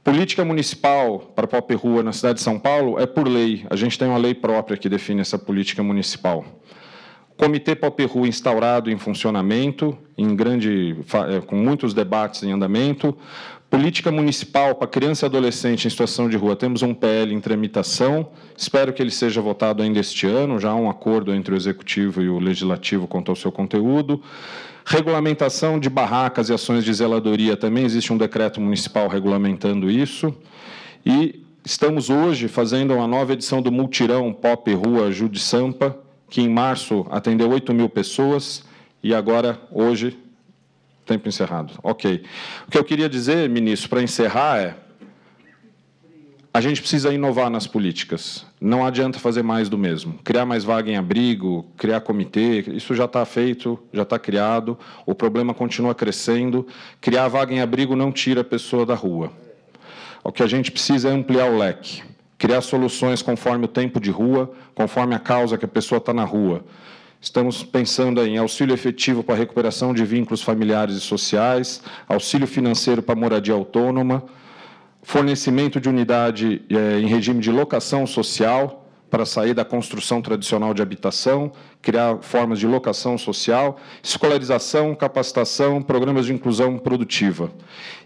Política municipal para pop rua na cidade de São Paulo é por lei. A gente tem uma lei própria que define essa política municipal. Comitê pop rua instaurado em funcionamento, em grande, é, com muitos debates em andamento. Política municipal para criança e adolescente em situação de rua. Temos um PL em tramitação. Espero que ele seja votado ainda este ano. Já há um acordo entre o executivo e o legislativo quanto ao seu conteúdo. Regulamentação de barracas e ações de zeladoria. Também existe um decreto municipal regulamentando isso. E estamos hoje fazendo uma nova edição do Multirão Pop Rua de Sampa, que em março atendeu 8 mil pessoas e agora, hoje, Tempo encerrado. Ok. O que eu queria dizer, ministro, para encerrar é. A gente precisa inovar nas políticas. Não adianta fazer mais do mesmo. Criar mais vaga em abrigo, criar comitê, isso já está feito, já está criado. O problema continua crescendo. Criar vaga em abrigo não tira a pessoa da rua. O que a gente precisa é ampliar o leque, criar soluções conforme o tempo de rua, conforme a causa que a pessoa está na rua. Estamos pensando em auxílio efetivo para recuperação de vínculos familiares e sociais, auxílio financeiro para moradia autônoma, fornecimento de unidade eh, em regime de locação social, para sair da construção tradicional de habitação, criar formas de locação social, escolarização, capacitação, programas de inclusão produtiva.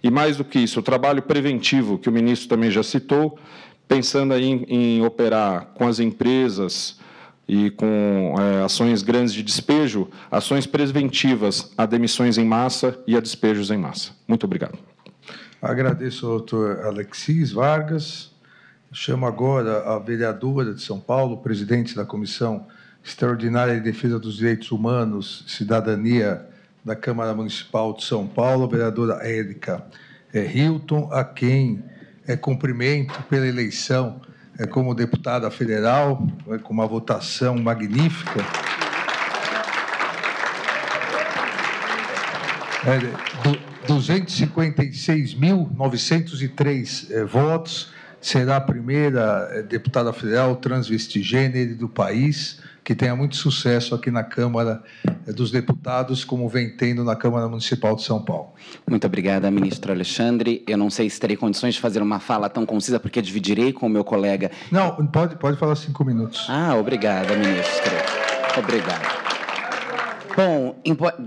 E mais do que isso, o trabalho preventivo, que o ministro também já citou, pensando em, em operar com as empresas, e com é, ações grandes de despejo, ações preventivas a demissões em massa e a despejos em massa. Muito obrigado. Agradeço ao doutor Alexis Vargas. Chamo agora a vereadora de São Paulo, presidente da Comissão Extraordinária de Defesa dos Direitos Humanos e Cidadania da Câmara Municipal de São Paulo, a vereadora Érica é, Hilton, a quem é, cumprimento pela eleição é como deputada federal, é com uma votação magnífica. É, 256.903 é, votos, será a primeira deputada federal transvestigênero do país que tenha muito sucesso aqui na Câmara eh, dos Deputados, como vem tendo na Câmara Municipal de São Paulo. Muito obrigada, ministro Alexandre. Eu não sei se terei condições de fazer uma fala tão concisa, porque dividirei com o meu colega. Não, pode, pode falar cinco minutos. Ah, obrigada, ministro. Obrigado. Bom,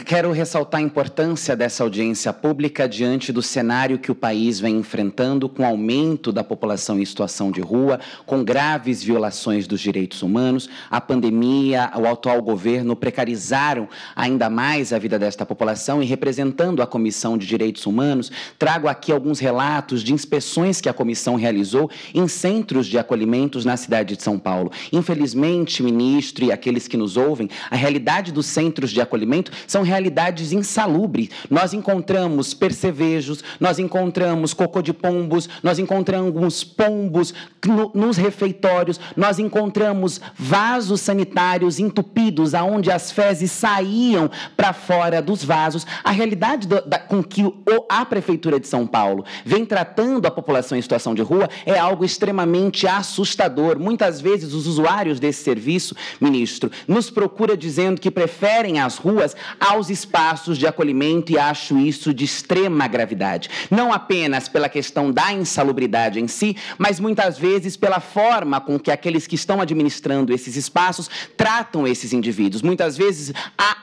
quero ressaltar a importância dessa audiência pública diante do cenário que o país vem enfrentando, com aumento da população em situação de rua, com graves violações dos direitos humanos. A pandemia, o atual governo precarizaram ainda mais a vida desta população e, representando a Comissão de Direitos Humanos, trago aqui alguns relatos de inspeções que a comissão realizou em centros de acolhimentos na cidade de São Paulo. Infelizmente, ministro e aqueles que nos ouvem, a realidade dos centros de acolhimento são realidades insalubres. Nós encontramos percevejos, nós encontramos cocô de pombos, nós encontramos pombos no, nos refeitórios, nós encontramos vasos sanitários entupidos, aonde as fezes saíam para fora dos vasos. A realidade do, da, com que o, a prefeitura de São Paulo vem tratando a população em situação de rua é algo extremamente assustador. Muitas vezes os usuários desse serviço, ministro, nos procura dizendo que preferem às ruas aos espaços de acolhimento e acho isso de extrema gravidade. Não apenas pela questão da insalubridade em si, mas muitas vezes pela forma com que aqueles que estão administrando esses espaços tratam esses indivíduos. Muitas vezes a,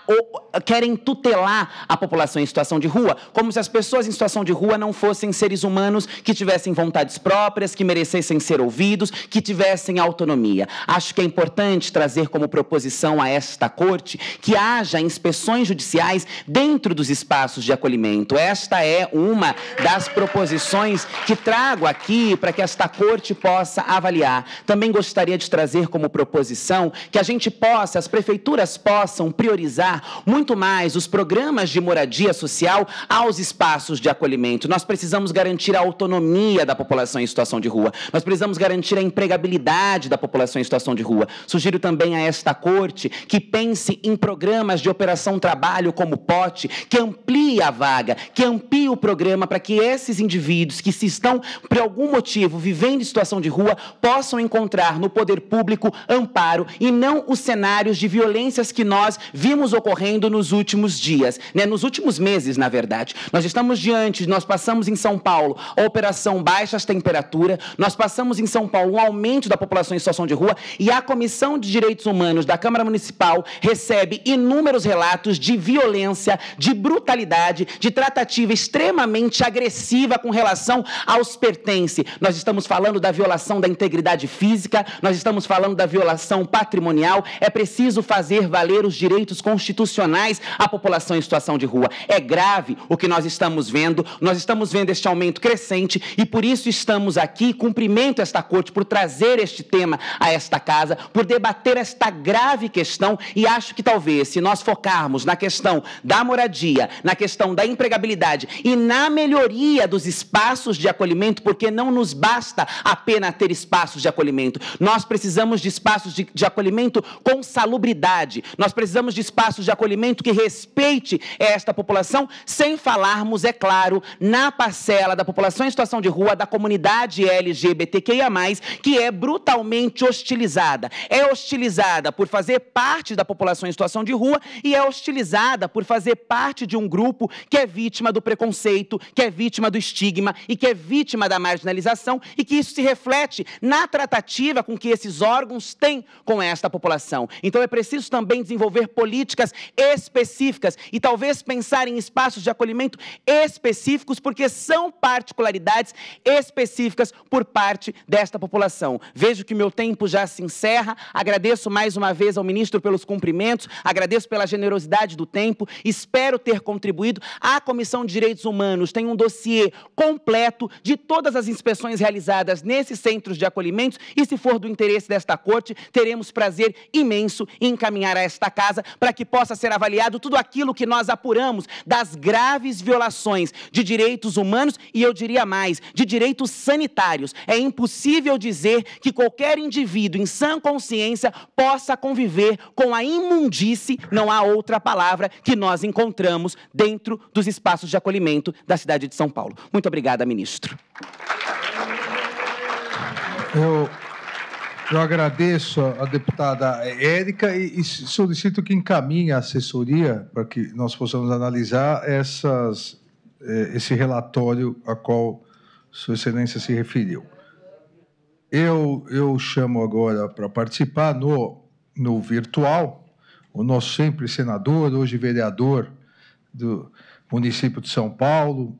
querem tutelar a população em situação de rua, como se as pessoas em situação de rua não fossem seres humanos que tivessem vontades próprias, que merecessem ser ouvidos, que tivessem autonomia. Acho que é importante trazer como proposição a esta corte que haja haja inspeções judiciais dentro dos espaços de acolhimento. Esta é uma das proposições que trago aqui para que esta corte possa avaliar. Também gostaria de trazer como proposição que a gente possa, as prefeituras possam priorizar muito mais os programas de moradia social aos espaços de acolhimento. Nós precisamos garantir a autonomia da população em situação de rua. Nós precisamos garantir a empregabilidade da população em situação de rua. Sugiro também a esta corte que pense em programas de operação trabalho como pote, que amplie a vaga, que amplie o programa para que esses indivíduos que se estão, por algum motivo, vivendo em situação de rua, possam encontrar no poder público amparo e não os cenários de violências que nós vimos ocorrendo nos últimos dias, né? nos últimos meses, na verdade. Nós estamos diante, nós passamos em São Paulo a operação baixas temperatura, nós passamos em São Paulo um aumento da população em situação de rua e a Comissão de Direitos Humanos da Câmara Municipal recebe inúmeras inúmeros relatos de violência, de brutalidade, de tratativa extremamente agressiva com relação aos pertence. Nós estamos falando da violação da integridade física, nós estamos falando da violação patrimonial. É preciso fazer valer os direitos constitucionais à população em situação de rua. É grave o que nós estamos vendo, nós estamos vendo este aumento crescente e por isso estamos aqui. Cumprimento esta corte por trazer este tema a esta casa, por debater esta grave questão e acho que talvez se nós nós focarmos na questão da moradia, na questão da empregabilidade e na melhoria dos espaços de acolhimento, porque não nos basta apenas ter espaços de acolhimento. Nós precisamos de espaços de, de acolhimento com salubridade. Nós precisamos de espaços de acolhimento que respeite esta população, sem falarmos, é claro, na parcela da população em situação de rua, da comunidade LGBTQIA, que é brutalmente hostilizada. É hostilizada por fazer parte da população em situação de rua e é hostilizada por fazer parte de um grupo que é vítima do preconceito, que é vítima do estigma e que é vítima da marginalização e que isso se reflete na tratativa com que esses órgãos têm com esta população. Então é preciso também desenvolver políticas específicas e talvez pensar em espaços de acolhimento específicos, porque são particularidades específicas por parte desta população. Vejo que meu tempo já se encerra. Agradeço mais uma vez ao ministro pelos cumprimentos, agradeço pela pela generosidade do tempo. Espero ter contribuído. A Comissão de Direitos Humanos tem um dossiê completo de todas as inspeções realizadas nesses centros de acolhimento e, se for do interesse desta Corte, teremos prazer imenso em encaminhar a esta casa para que possa ser avaliado tudo aquilo que nós apuramos das graves violações de direitos humanos e, eu diria mais, de direitos sanitários. É impossível dizer que qualquer indivíduo em sã consciência possa conviver com a imundície, não há outra palavra que nós encontramos dentro dos espaços de acolhimento da cidade de São Paulo. Muito obrigada, ministro. Eu, eu agradeço a deputada Érica e, e solicito que encaminhe a assessoria para que nós possamos analisar essas, eh, esse relatório a qual Sua Excelência se referiu. Eu, eu chamo agora para participar no, no virtual o nosso sempre senador, hoje vereador do município de São Paulo,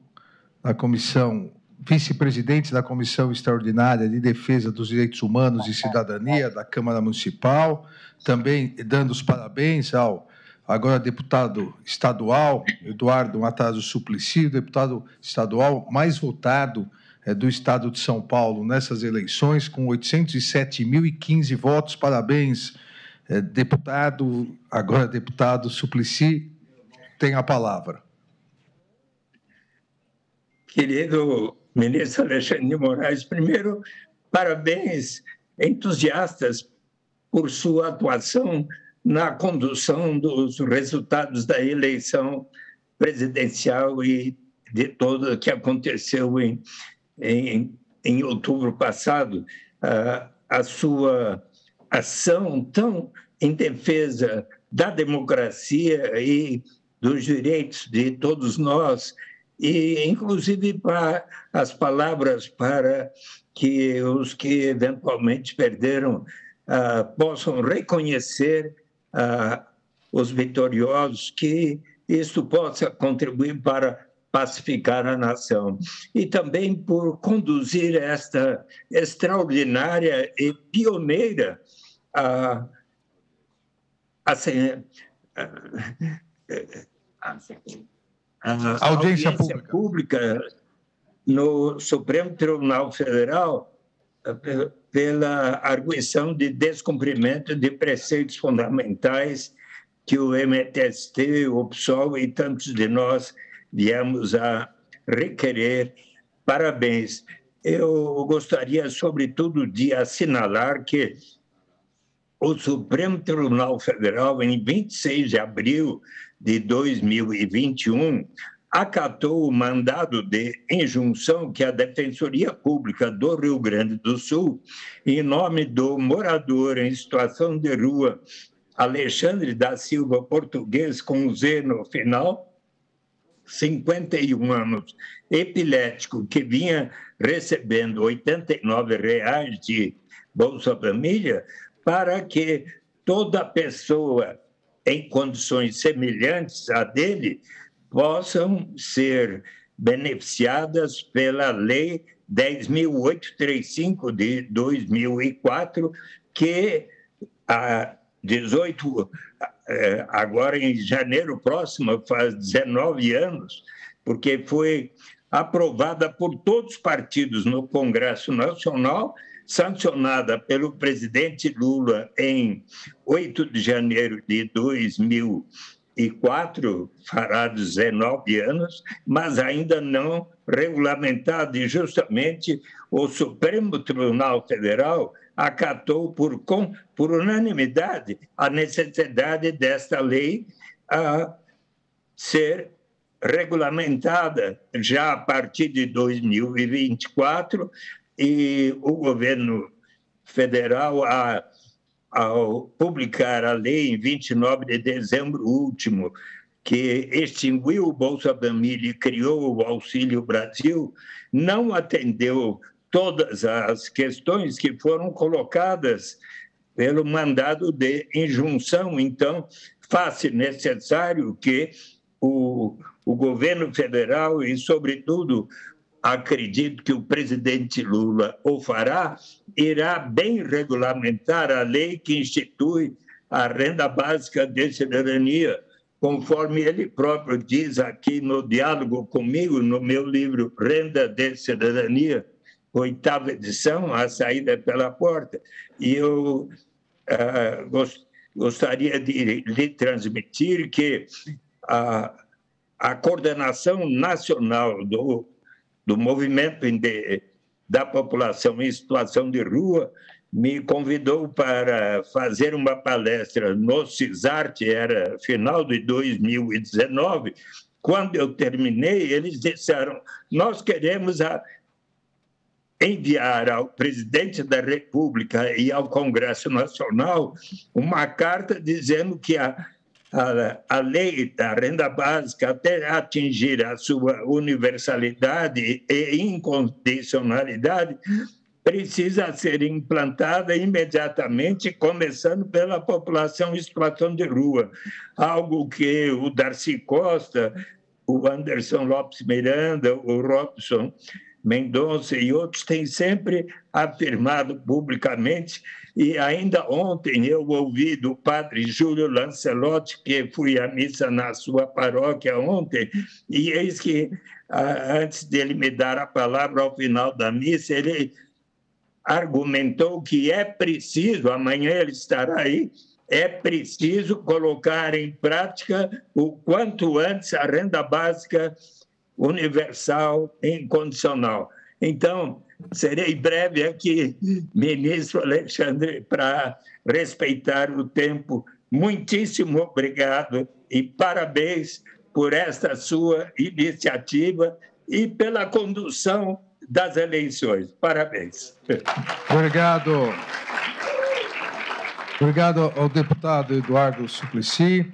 na comissão vice-presidente da Comissão Extraordinária de Defesa dos Direitos Humanos e Cidadania da Câmara Municipal, também dando os parabéns ao agora deputado estadual Eduardo Matarazzo Suplicy, deputado estadual mais votado é, do Estado de São Paulo nessas eleições, com 807.015 votos. Parabéns, é, deputado, agora deputado Suplicy, tem a palavra. Querido ministro Alexandre de Moraes, primeiro, parabéns, entusiastas, por sua atuação na condução dos resultados da eleição presidencial e de tudo que aconteceu em, em, em outubro passado. a, ah, a sua ação tão em defesa da democracia e dos direitos de todos nós, e inclusive para as palavras para que os que eventualmente perderam ah, possam reconhecer ah, os vitoriosos, que isso possa contribuir para pacificar a nação e também por conduzir esta extraordinária e pioneira a, a, a, audiência, pública. no Supremo Tribunal Federal eh, pela arguição de descumprimento de preceitos fundamentais que o MTST, o PSOL e tantos de nós viemos a requerer parabéns. Eu gostaria, sobretudo, de assinalar que o Supremo Tribunal Federal, em 26 de abril de 2021, acatou o mandado de injunção que a Defensoria Pública do Rio Grande do Sul, em nome do morador em situação de rua Alexandre da Silva Português, com um Z no final, 51 anos, epilético, que vinha recebendo R$ 89,00 de Bolsa Família, para que toda pessoa em condições semelhantes à dele possam ser beneficiadas pela Lei 10.835 de 2004, que há 18 é, agora em janeiro próximo, faz 19 anos, porque foi aprovada por todos os partidos no Congresso Nacional, sancionada pelo presidente Lula em 8 de janeiro de 2004, fará 19 anos, mas ainda não regulamentada, e justamente o Supremo Tribunal Federal acatou por, com, por unanimidade a necessidade desta lei a ser regulamentada já a partir de 2024 e o governo federal a ao publicar a lei em 29 de dezembro último que extinguiu o Bolsa Família e criou o Auxílio Brasil, não atendeu todas as questões que foram colocadas pelo mandado de injunção. Então, faz-se necessário que o, o governo federal e, sobretudo, acredito que o presidente Lula o fará, irá bem regulamentar a lei que institui a renda básica de cidadania, conforme ele próprio diz aqui no diálogo comigo, no meu livro Renda de Cidadania, oitava edição, A Saída pela Porta, e eu ah, gost, gostaria de lhe transmitir que a, a coordenação nacional do, do movimento de, da população em situação de rua me convidou para fazer uma palestra no CISART, era final de 2019. Quando eu terminei, eles disseram: Nós queremos a, enviar ao presidente da República e ao Congresso Nacional uma carta dizendo que a, a, a lei da renda básica, até atingir a sua universalidade e incondicionalidade, precisa ser implantada imediatamente, começando pela população em situação de rua, algo que o Darcy Costa, o Anderson Lopes Miranda, o Robson Mendonça e outros têm sempre afirmado publicamente, e ainda ontem eu ouvi do padre Júlio Lancelotti, que fui à missa na sua paróquia ontem, e eis que, antes dele me dar a palavra ao final da missa, ele argumentou que é preciso, amanhã ele estará aí, é preciso colocar em prática o quanto antes a renda básica universal incondicional. Então, serei breve aqui, ministro Alexandre, para respeitar o tempo. Muitíssimo obrigado e parabéns por esta sua iniciativa e pela condução das eleições. Parabéns. Obrigado. Obrigado ao deputado Eduardo Suplicy.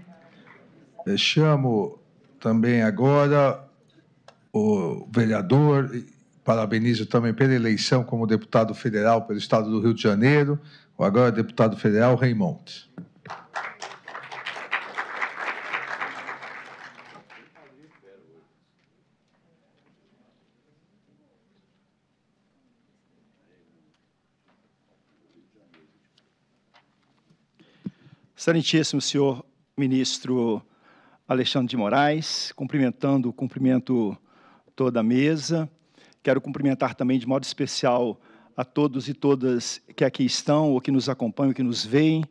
Chamo também agora o vereador, parabenizo também pela eleição como deputado federal pelo Estado do Rio de Janeiro, o agora deputado federal Reimond. Excelentíssimo senhor ministro Alexandre de Moraes, cumprimentando o cumprimento toda a mesa. Quero cumprimentar também de modo especial a todos e todas que aqui estão, ou que nos acompanham, ou que nos veem.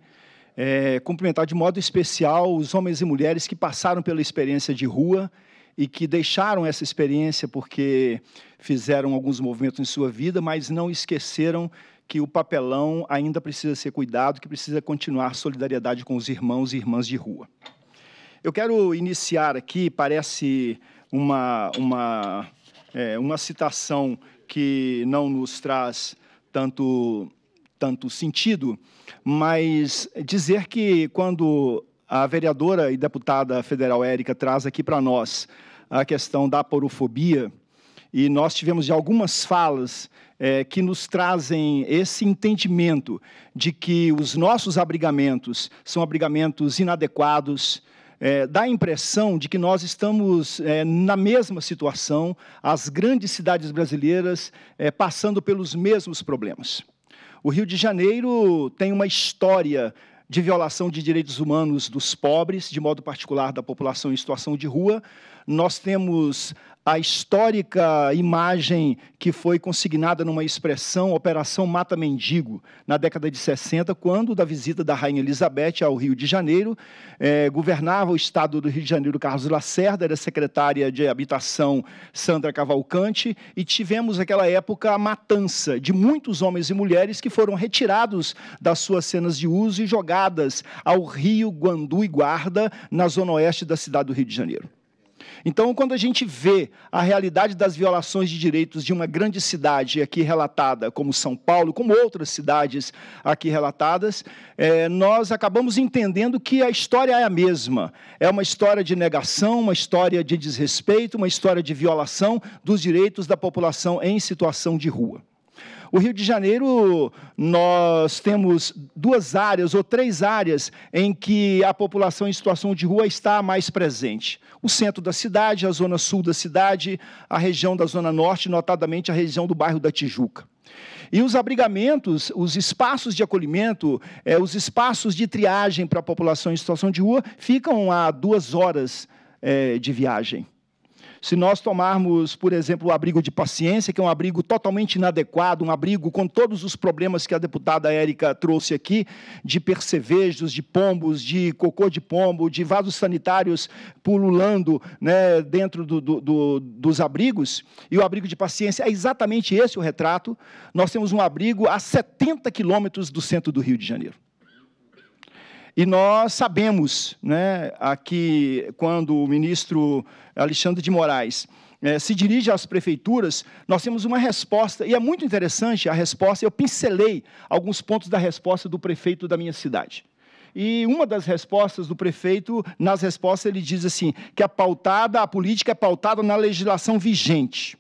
É, cumprimentar de modo especial os homens e mulheres que passaram pela experiência de rua e que deixaram essa experiência porque fizeram alguns movimentos em sua vida, mas não esqueceram que o papelão ainda precisa ser cuidado, que precisa continuar solidariedade com os irmãos e irmãs de rua. Eu quero iniciar aqui, parece uma, uma, é, uma citação que não nos traz tanto, tanto sentido, mas dizer que quando a vereadora e deputada federal Érica traz aqui para nós a questão da porofobia, e nós tivemos já algumas falas é, que nos trazem esse entendimento de que os nossos abrigamentos são abrigamentos inadequados, é, dá a impressão de que nós estamos é, na mesma situação, as grandes cidades brasileiras é, passando pelos mesmos problemas. O Rio de Janeiro tem uma história de violação de direitos humanos dos pobres, de modo particular da população em situação de rua, nós temos a histórica imagem que foi consignada numa expressão Operação Mata Mendigo, na década de 60, quando, da visita da Rainha Elizabeth ao Rio de Janeiro, eh, governava o estado do Rio de Janeiro Carlos Lacerda, era secretária de Habitação Sandra Cavalcante, e tivemos naquela época a matança de muitos homens e mulheres que foram retirados das suas cenas de uso e jogadas ao Rio Guandu e Guarda, na zona oeste da cidade do Rio de Janeiro. Então, quando a gente vê a realidade das violações de direitos de uma grande cidade aqui relatada, como São Paulo, como outras cidades aqui relatadas, é, nós acabamos entendendo que a história é a mesma. É uma história de negação, uma história de desrespeito, uma história de violação dos direitos da população em situação de rua. O Rio de Janeiro, nós temos duas áreas ou três áreas em que a população em situação de rua está mais presente: o centro da cidade, a zona sul da cidade, a região da zona norte, notadamente a região do bairro da Tijuca. E os abrigamentos, os espaços de acolhimento, eh, os espaços de triagem para a população em situação de rua ficam a duas horas eh, de viagem. Se nós tomarmos, por exemplo, o abrigo de paciência, que é um abrigo totalmente inadequado, um abrigo com todos os problemas que a deputada Érica trouxe aqui, de percevejos, de pombos, de cocô de pombo, de vasos sanitários pululando né, dentro do, do, do, dos abrigos, e o abrigo de paciência é exatamente esse o retrato. Nós temos um abrigo a 70 quilômetros do centro do Rio de Janeiro. E nós sabemos né, aqui, quando o ministro Alexandre de Moraes é, se dirige às prefeituras, nós temos uma resposta, e é muito interessante a resposta, eu pincelei alguns pontos da resposta do prefeito da minha cidade. E uma das respostas do prefeito, nas respostas, ele diz assim: que a é pautada, a política é pautada na legislação vigente.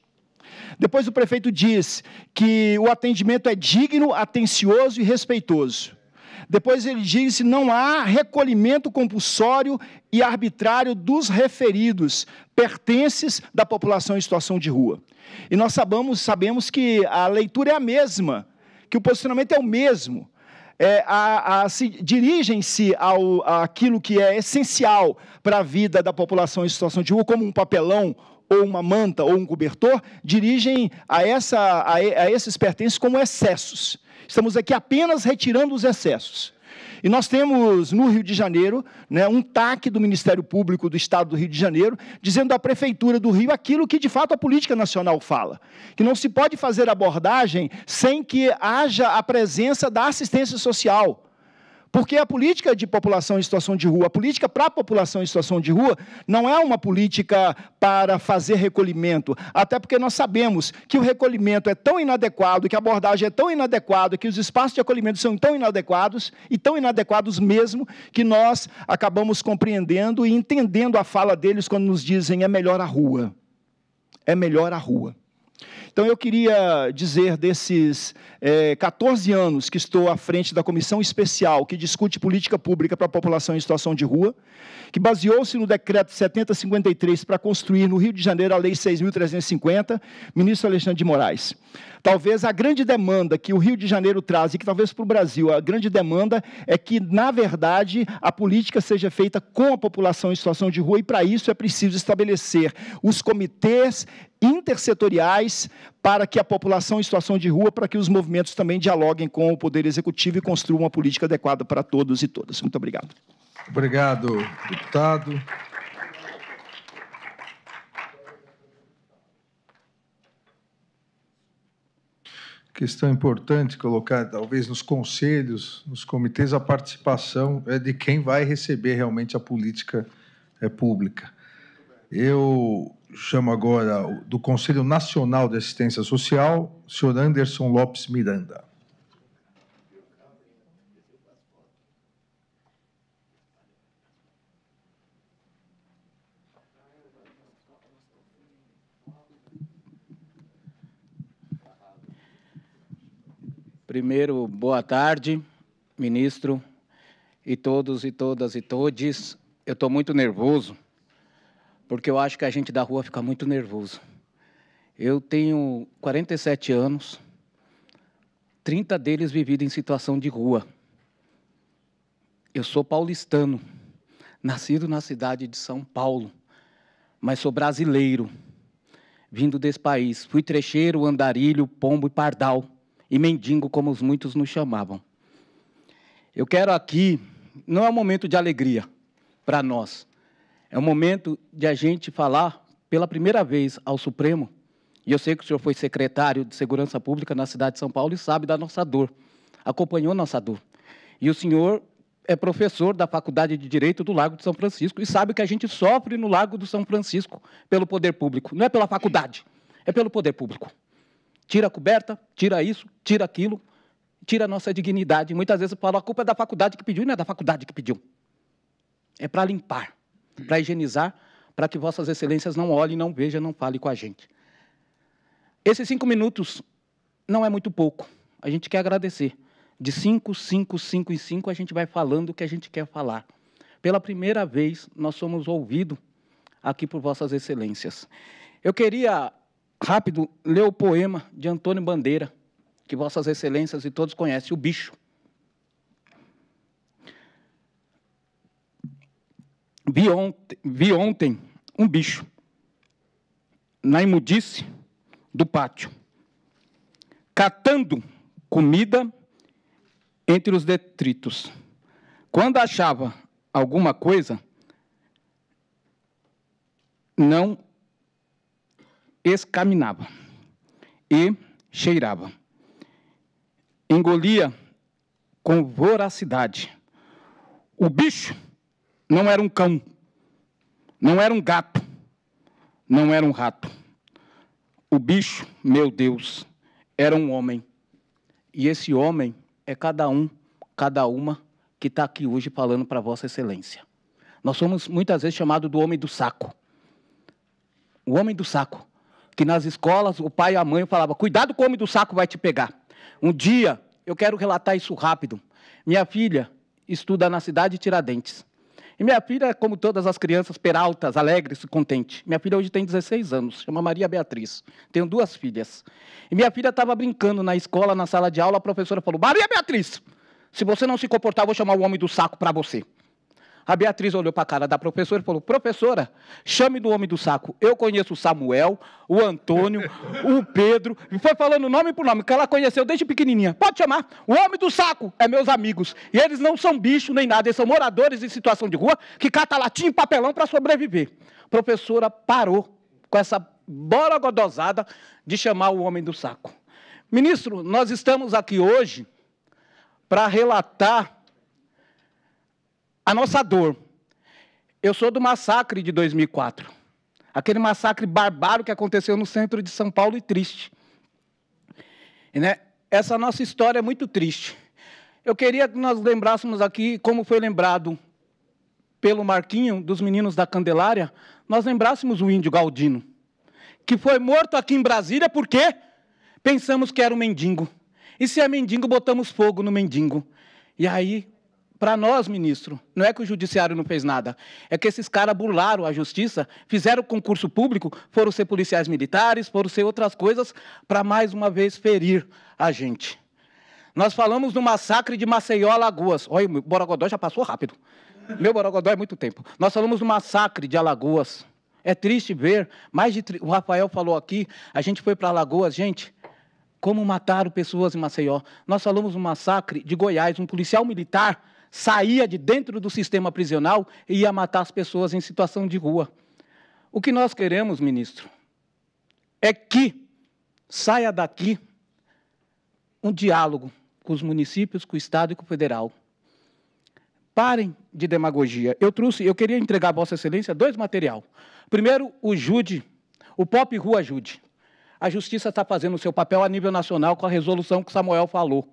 Depois o prefeito diz que o atendimento é digno, atencioso e respeitoso. Depois ele diz: não há recolhimento compulsório e arbitrário dos referidos, pertences da população em situação de rua. E nós sabemos, sabemos que a leitura é a mesma, que o posicionamento é o mesmo. É, a, a, se, dirigem-se ao aquilo que é essencial para a vida da população em situação de rua, como um papelão, ou uma manta ou um cobertor, dirigem a, essa, a, a esses pertences como excessos. Estamos aqui apenas retirando os excessos. E nós temos no Rio de Janeiro né, um TAC do Ministério Público do Estado do Rio de Janeiro, dizendo à Prefeitura do Rio aquilo que de fato a política nacional fala: que não se pode fazer abordagem sem que haja a presença da assistência social. Porque a política de população em situação de rua, a política para a população em situação de rua, não é uma política para fazer recolhimento. Até porque nós sabemos que o recolhimento é tão inadequado, que a abordagem é tão inadequada, que os espaços de acolhimento são tão inadequados, e tão inadequados mesmo, que nós acabamos compreendendo e entendendo a fala deles quando nos dizem é melhor a rua. É melhor a rua. Então, eu queria dizer desses é, 14 anos que estou à frente da comissão especial que discute política pública para a população em situação de rua, que baseou-se no decreto 7053 para construir no Rio de Janeiro a Lei 6.350, ministro Alexandre de Moraes. Talvez a grande demanda que o Rio de Janeiro traz, e que talvez para o Brasil a grande demanda, é que, na verdade, a política seja feita com a população em situação de rua, e para isso é preciso estabelecer os comitês intersetoriais para que a população em situação de rua, para que os movimentos também dialoguem com o Poder Executivo e construam uma política adequada para todos e todas. Muito obrigado. Obrigado, deputado. Questão importante colocar, talvez, nos conselhos, nos comitês, a participação é de quem vai receber realmente a política é, pública. Eu chamo agora do Conselho Nacional de Assistência Social, o senhor Anderson Lopes Miranda. Primeiro, boa tarde, ministro, e todos e todas e todes. Eu estou muito nervoso, porque eu acho que a gente da rua fica muito nervoso. Eu tenho 47 anos, 30 deles vividos em situação de rua. Eu sou paulistano, nascido na cidade de São Paulo, mas sou brasileiro, vindo desse país. Fui trecheiro, andarilho, pombo e pardal e mendigo, como os muitos nos chamavam. Eu quero aqui, não é um momento de alegria para nós, é um momento de a gente falar pela primeira vez ao Supremo, e eu sei que o senhor foi secretário de Segurança Pública na cidade de São Paulo e sabe da nossa dor, acompanhou nossa dor. E o senhor é professor da Faculdade de Direito do Lago de São Francisco e sabe que a gente sofre no Lago do São Francisco pelo poder público, não é pela faculdade, é pelo poder público tira a coberta, tira isso, tira aquilo, tira a nossa dignidade. Muitas vezes eu falo, a culpa é da faculdade que pediu, e não é da faculdade que pediu. É para limpar, para higienizar, para que vossas excelências não olhem, não vejam, não falem com a gente. Esses cinco minutos não é muito pouco. A gente quer agradecer. De cinco, cinco, cinco e cinco, a gente vai falando o que a gente quer falar. Pela primeira vez, nós somos ouvidos aqui por vossas excelências. Eu queria rápido ler o poema de Antônio Bandeira, que Vossas Excelências e todos conhecem, O Bicho. Vi ontem, vi ontem um bicho na imundice do pátio, catando comida entre os detritos. Quando achava alguma coisa, não excaminava e cheirava. Engolia com voracidade. O bicho não era um cão, não era um gato, não era um rato. O bicho, meu Deus, era um homem. E esse homem é cada um, cada uma que está aqui hoje falando para Vossa Excelência. Nós somos muitas vezes chamados do homem do saco. O homem do saco que nas escolas o pai e a mãe falavam: cuidado, com o homem do saco vai te pegar. Um dia, eu quero relatar isso rápido. Minha filha estuda na cidade de Tiradentes. E minha filha, como todas as crianças, peraltas, alegres e contente. Minha filha hoje tem 16 anos, chama Maria Beatriz. Tenho duas filhas. E minha filha estava brincando na escola, na sala de aula, a professora falou: Maria Beatriz, se você não se comportar, eu vou chamar o homem do saco para você. A Beatriz olhou para a cara da professora e falou: Professora, chame do homem do saco. Eu conheço o Samuel, o Antônio, o Pedro. E foi falando nome por nome, que ela conheceu desde pequenininha. Pode chamar. O homem do saco é meus amigos. E eles não são bicho nem nada, eles são moradores em situação de rua que catam latim e papelão para sobreviver. A professora parou com essa godosada de chamar o homem do saco. Ministro, nós estamos aqui hoje para relatar a nossa dor. Eu sou do massacre de 2004. Aquele massacre barbário que aconteceu no centro de São Paulo e triste. E, né, essa nossa história é muito triste. Eu queria que nós lembrássemos aqui, como foi lembrado pelo Marquinho, dos meninos da Candelária, nós lembrássemos o índio Galdino, que foi morto aqui em Brasília porque pensamos que era um mendigo. E se é mendigo, botamos fogo no mendigo. E aí para nós, ministro, não é que o judiciário não fez nada, é que esses caras burlaram a justiça, fizeram concurso público, foram ser policiais militares, foram ser outras coisas, para mais uma vez ferir a gente. Nós falamos do massacre de Maceió, Alagoas. Olha, o Borogodó já passou rápido. Meu Borogodó é muito tempo. Nós falamos do massacre de Alagoas. É triste ver, mais de tri... o Rafael falou aqui, a gente foi para Alagoas, gente, como mataram pessoas em Maceió. Nós falamos do massacre de Goiás, um policial militar saía de dentro do sistema prisional e ia matar as pessoas em situação de rua. O que nós queremos, ministro, é que saia daqui um diálogo com os municípios, com o Estado e com o Federal. Parem de demagogia. Eu trouxe, eu queria entregar a Vossa Excelência dois material. Primeiro, o Jude, o Pop Rua Jude. A Justiça está fazendo o seu papel a nível nacional com a resolução que o Samuel falou.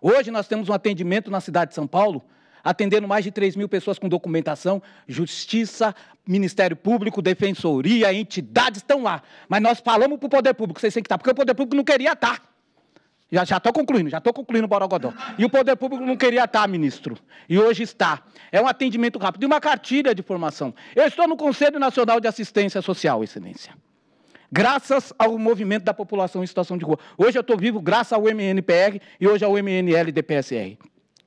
Hoje nós temos um atendimento na cidade de São Paulo atendendo mais de 3 mil pessoas com documentação, justiça, Ministério Público, Defensoria, entidades estão lá. Mas nós falamos para o poder público, vocês têm que estar, porque o poder público não queria estar. Já estou concluindo, já estou concluindo o Borogodó. E o poder público não queria estar, ministro. E hoje está. É um atendimento rápido e uma cartilha de formação. Eu estou no Conselho Nacional de Assistência Social, Excelência. Graças ao movimento da população em situação de rua. Hoje eu estou vivo graças ao MNPR e hoje ao é MNL DPSR.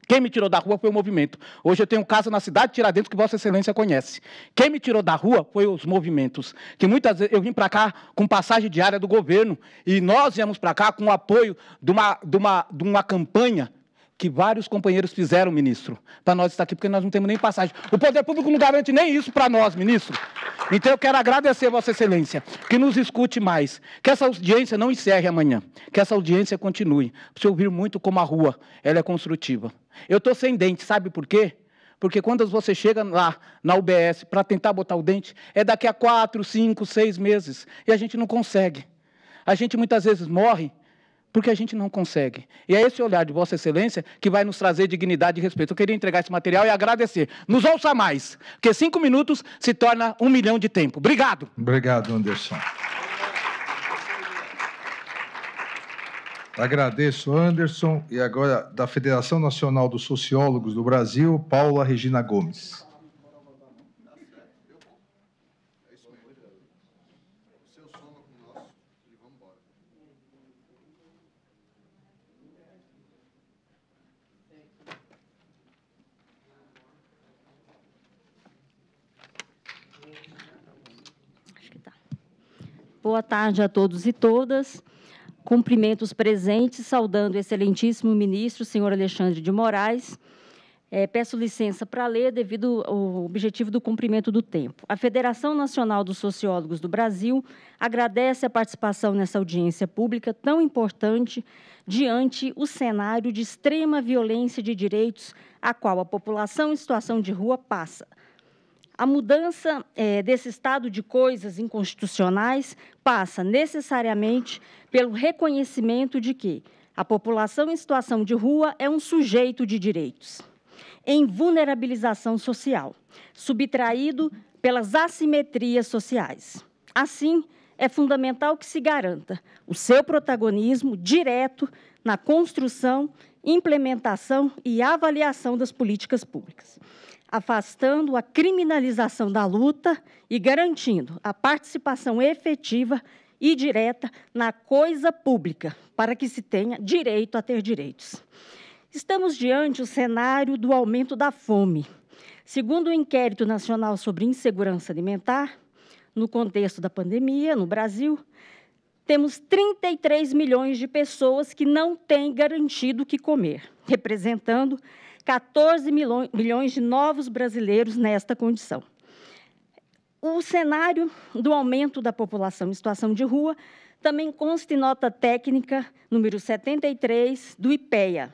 Quem me tirou da rua foi o movimento. Hoje eu tenho casa na cidade de Tiradentes que Vossa Excelência conhece. Quem me tirou da rua foi os movimentos. Que muitas vezes eu vim para cá com passagem diária do governo e nós viemos para cá com o apoio de uma, de uma, de uma campanha que vários companheiros fizeram, ministro, para nós estar aqui, porque nós não temos nem passagem. O poder público não garante nem isso para nós, ministro. Então eu quero agradecer a Vossa Excelência, que nos escute mais, que essa audiência não encerre amanhã, que essa audiência continue, para você ouvir muito como a rua ela é construtiva. Eu estou sem dente, sabe por quê? Porque quando você chega lá na UBS para tentar botar o dente, é daqui a quatro, cinco, seis meses e a gente não consegue. A gente muitas vezes morre porque a gente não consegue. E é esse olhar de Vossa Excelência que vai nos trazer dignidade e respeito. Eu queria entregar esse material e agradecer. Nos ouça mais, porque cinco minutos se torna um milhão de tempo. Obrigado. Obrigado, Anderson. Agradeço, Anderson. E agora, da Federação Nacional dos Sociólogos do Brasil, Paula Regina Gomes. Boa tarde a todos e todas. Cumprimento os presentes, saudando o excelentíssimo ministro, senhor Alexandre de Moraes. É, peço licença para ler, devido ao objetivo do cumprimento do tempo. A Federação Nacional dos Sociólogos do Brasil agradece a participação nessa audiência pública tão importante diante o cenário de extrema violência de direitos a qual a população em situação de rua passa, a mudança é, desse estado de coisas inconstitucionais passa necessariamente pelo reconhecimento de que a população em situação de rua é um sujeito de direitos, em vulnerabilização social, subtraído pelas assimetrias sociais. Assim, é fundamental que se garanta o seu protagonismo direto na construção implementação e avaliação das políticas públicas, afastando a criminalização da luta e garantindo a participação efetiva e direta na coisa pública, para que se tenha direito a ter direitos. Estamos diante do cenário do aumento da fome. Segundo o Inquérito Nacional sobre Insegurança Alimentar, no contexto da pandemia no Brasil, temos 33 milhões de pessoas que não têm garantido o que comer, representando 14 milhões de novos brasileiros nesta condição. O cenário do aumento da população em situação de rua também consta em nota técnica número 73 do IPEA,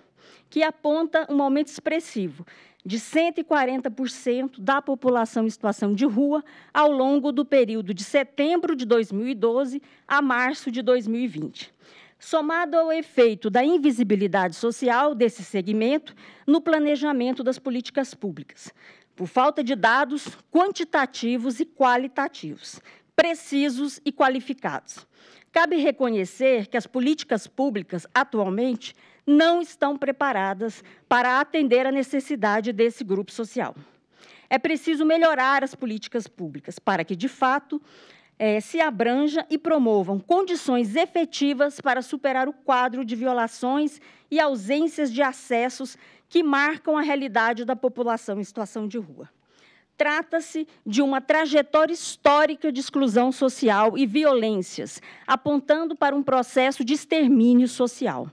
que aponta um aumento expressivo de 140% da população em situação de rua ao longo do período de setembro de 2012 a março de 2020. Somado ao efeito da invisibilidade social desse segmento no planejamento das políticas públicas, por falta de dados quantitativos e qualitativos, precisos e qualificados. Cabe reconhecer que as políticas públicas atualmente não estão preparadas para atender a necessidade desse grupo social. É preciso melhorar as políticas públicas para que, de fato, eh, se abranja e promovam condições efetivas para superar o quadro de violações e ausências de acessos que marcam a realidade da população em situação de rua. Trata-se de uma trajetória histórica de exclusão social e violências, apontando para um processo de extermínio social.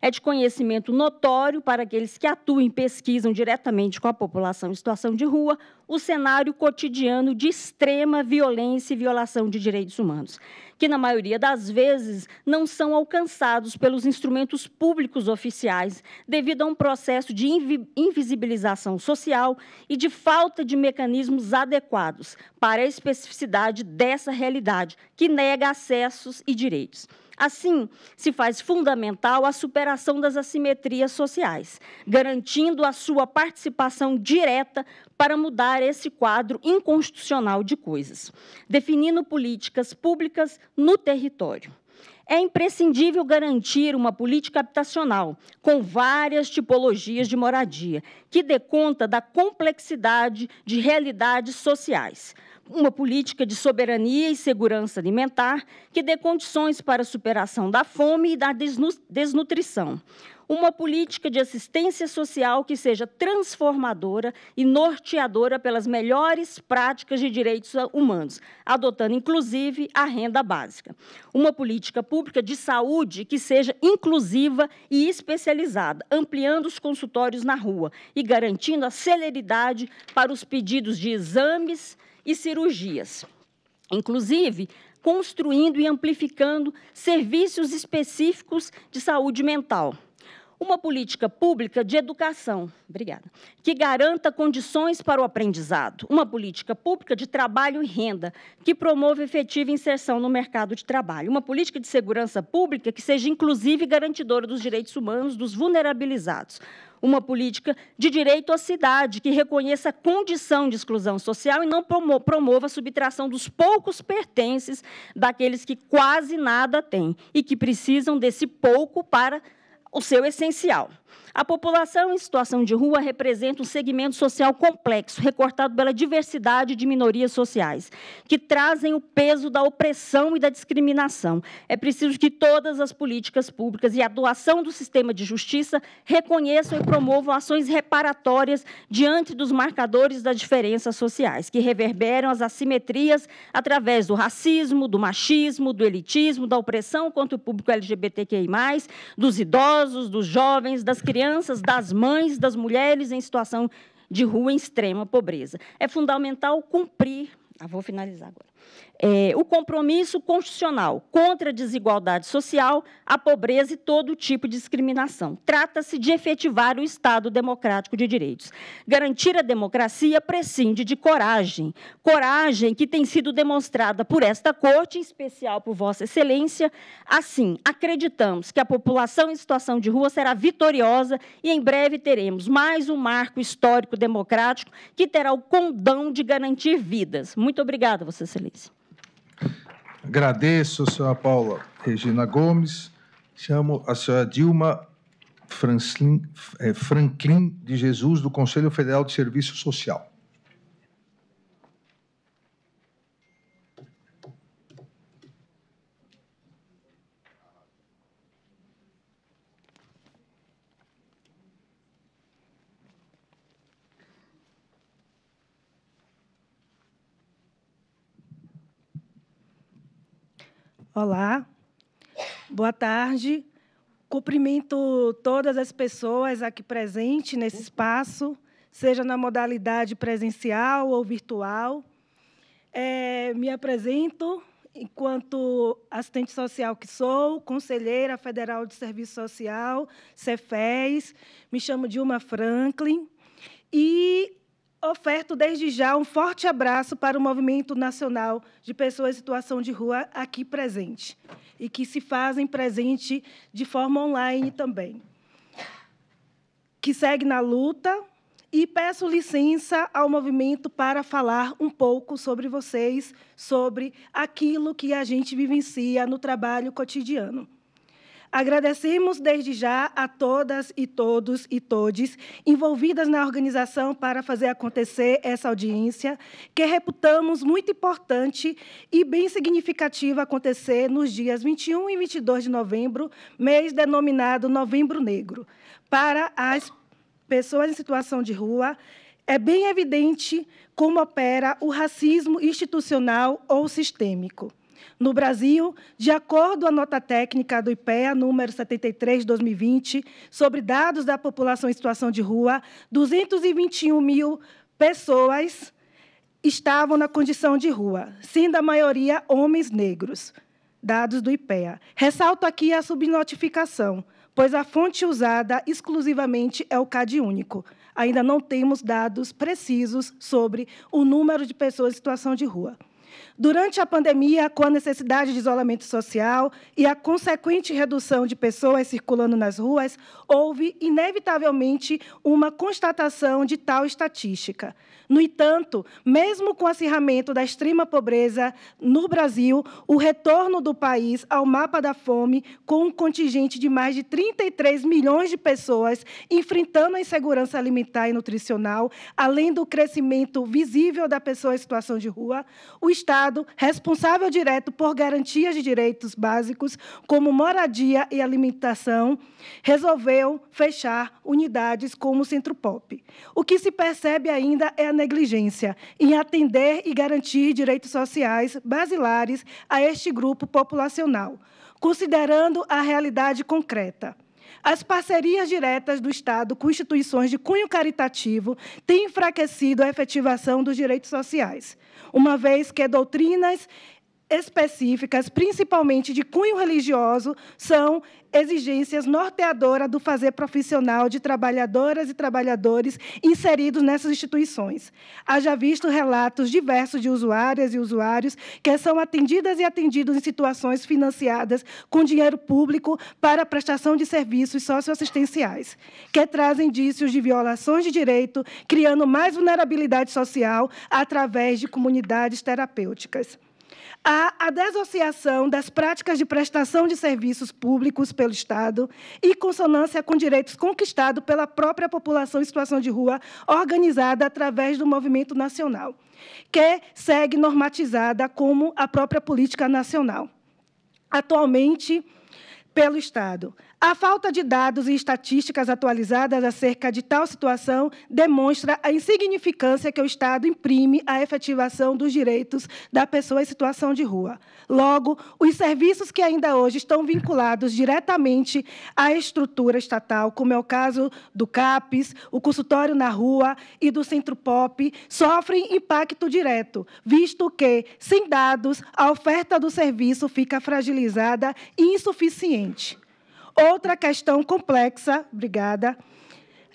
É de conhecimento notório para aqueles que atuam e pesquisam diretamente com a população em situação de rua o cenário cotidiano de extrema violência e violação de direitos humanos que, na maioria das vezes, não são alcançados pelos instrumentos públicos oficiais, devido a um processo de invisibilização social e de falta de mecanismos adequados para a especificidade dessa realidade, que nega acessos e direitos. Assim, se faz fundamental a superação das assimetrias sociais, garantindo a sua participação direta para mudar esse quadro inconstitucional de coisas, definindo políticas públicas no território é imprescindível garantir uma política habitacional com várias tipologias de moradia, que dê conta da complexidade de realidades sociais, uma política de soberania e segurança alimentar que dê condições para a superação da fome e da desnutrição. Uma política de assistência social que seja transformadora e norteadora pelas melhores práticas de direitos humanos, adotando inclusive a renda básica. Uma política pública de saúde que seja inclusiva e especializada, ampliando os consultórios na rua e garantindo a celeridade para os pedidos de exames e cirurgias. Inclusive, construindo e amplificando serviços específicos de saúde mental uma política pública de educação, obrigada, que garanta condições para o aprendizado, uma política pública de trabalho e renda, que promova efetiva inserção no mercado de trabalho, uma política de segurança pública que seja inclusive garantidora dos direitos humanos dos vulnerabilizados, uma política de direito à cidade, que reconheça a condição de exclusão social e não promova a subtração dos poucos pertences daqueles que quase nada têm e que precisam desse pouco para o seu essencial. A população em situação de rua representa um segmento social complexo, recortado pela diversidade de minorias sociais, que trazem o peso da opressão e da discriminação. É preciso que todas as políticas públicas e a doação do sistema de justiça reconheçam e promovam ações reparatórias diante dos marcadores das diferenças sociais, que reverberam as assimetrias através do racismo, do machismo, do elitismo, da opressão contra o público LGBTQI, dos idosos, dos jovens, das crianças crianças, das mães, das mulheres em situação de rua em extrema pobreza. É fundamental cumprir. Ah, vou finalizar agora é, o compromisso constitucional contra a desigualdade social, a pobreza e todo tipo de discriminação. Trata-se de efetivar o Estado democrático de direitos. Garantir a democracia prescinde de coragem, coragem que tem sido demonstrada por esta Corte, em especial por Vossa Excelência. Assim, acreditamos que a população em situação de rua será vitoriosa e em breve teremos mais um marco histórico democrático que terá o condão de garantir vidas. Muito obrigada, Vossa Excelência. Agradeço, senhora Paula Regina Gomes. Chamo a senhora Dilma Franklin, é, Franklin de Jesus, do Conselho Federal de Serviço Social. Olá, boa tarde. Cumprimento todas as pessoas aqui presentes nesse espaço, seja na modalidade presencial ou virtual. É, me apresento enquanto assistente social que sou, conselheira federal de serviço social, Cefes, me chamo Dilma Franklin e Oferto desde já um forte abraço para o Movimento Nacional de Pessoas em Situação de Rua aqui presente e que se fazem presente de forma online também, que segue na luta. E peço licença ao movimento para falar um pouco sobre vocês, sobre aquilo que a gente vivencia no trabalho cotidiano. Agradecemos desde já a todas e todos e todes envolvidas na organização para fazer acontecer essa audiência, que reputamos muito importante e bem significativa acontecer nos dias 21 e 22 de novembro, mês denominado Novembro Negro. Para as pessoas em situação de rua, é bem evidente como opera o racismo institucional ou sistêmico. No Brasil, de acordo com a nota técnica do IPEA número 73/2020 sobre dados da população em situação de rua, 221 mil pessoas estavam na condição de rua, sendo a maioria homens negros. Dados do IPEA. Ressalto aqui a subnotificação, pois a fonte usada exclusivamente é o CAD único. Ainda não temos dados precisos sobre o número de pessoas em situação de rua. Durante a pandemia, com a necessidade de isolamento social e a consequente redução de pessoas circulando nas ruas, houve, inevitavelmente, uma constatação de tal estatística. No entanto, mesmo com o acirramento da extrema pobreza no Brasil, o retorno do país ao mapa da fome, com um contingente de mais de 33 milhões de pessoas enfrentando a insegurança alimentar e nutricional, além do crescimento visível da pessoa em situação de rua, o Estado Estado responsável direto por garantias de direitos básicos, como moradia e alimentação, resolveu fechar unidades como o Centro Pop. O que se percebe ainda é a negligência em atender e garantir direitos sociais basilares a este grupo populacional, considerando a realidade concreta. As parcerias diretas do Estado com instituições de cunho caritativo têm enfraquecido a efetivação dos direitos sociais, uma vez que doutrinas específicas, principalmente de cunho religioso, são exigências norteadoras do fazer profissional de trabalhadoras e trabalhadores inseridos nessas instituições. Haja visto relatos diversos de usuárias e usuários que são atendidas e atendidos em situações financiadas com dinheiro público para a prestação de serviços socioassistenciais, que trazem indícios de violações de direito, criando mais vulnerabilidade social através de comunidades terapêuticas. Há a desassociação das práticas de prestação de serviços públicos pelo Estado e consonância com direitos conquistados pela própria população em situação de rua, organizada através do movimento nacional, que segue normatizada como a própria política nacional. Atualmente, pelo Estado. A falta de dados e estatísticas atualizadas acerca de tal situação demonstra a insignificância que o Estado imprime à efetivação dos direitos da pessoa em situação de rua. Logo, os serviços que ainda hoje estão vinculados diretamente à estrutura estatal, como é o caso do CAPES, o consultório na rua e do Centro Pop, sofrem impacto direto, visto que, sem dados, a oferta do serviço fica fragilizada e insuficiente outra questão complexa, obrigada,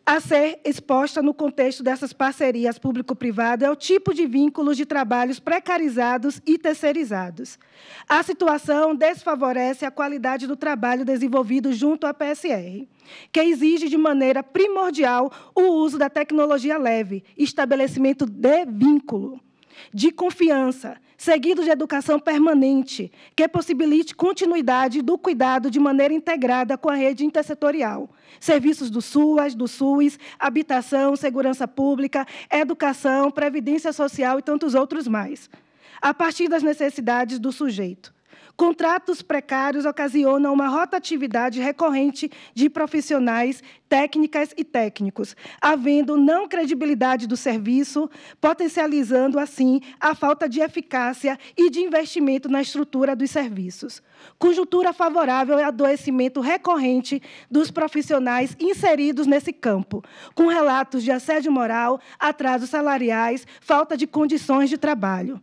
a ser exposta no contexto dessas parcerias público-privado é o tipo de vínculos de trabalhos precarizados e terceirizados. A situação desfavorece a qualidade do trabalho desenvolvido junto à PSR, que exige de maneira primordial o uso da tecnologia leve, estabelecimento de vínculo, de confiança, seguido de educação permanente, que possibilite continuidade do cuidado de maneira integrada com a rede intersetorial. Serviços do SUAS, do SUS, habitação, segurança pública, educação, previdência social e tantos outros mais, a partir das necessidades do sujeito. Contratos precários ocasionam uma rotatividade recorrente de profissionais, técnicas e técnicos, havendo não credibilidade do serviço, potencializando, assim, a falta de eficácia e de investimento na estrutura dos serviços. Conjuntura favorável é adoecimento recorrente dos profissionais inseridos nesse campo, com relatos de assédio moral, atrasos salariais, falta de condições de trabalho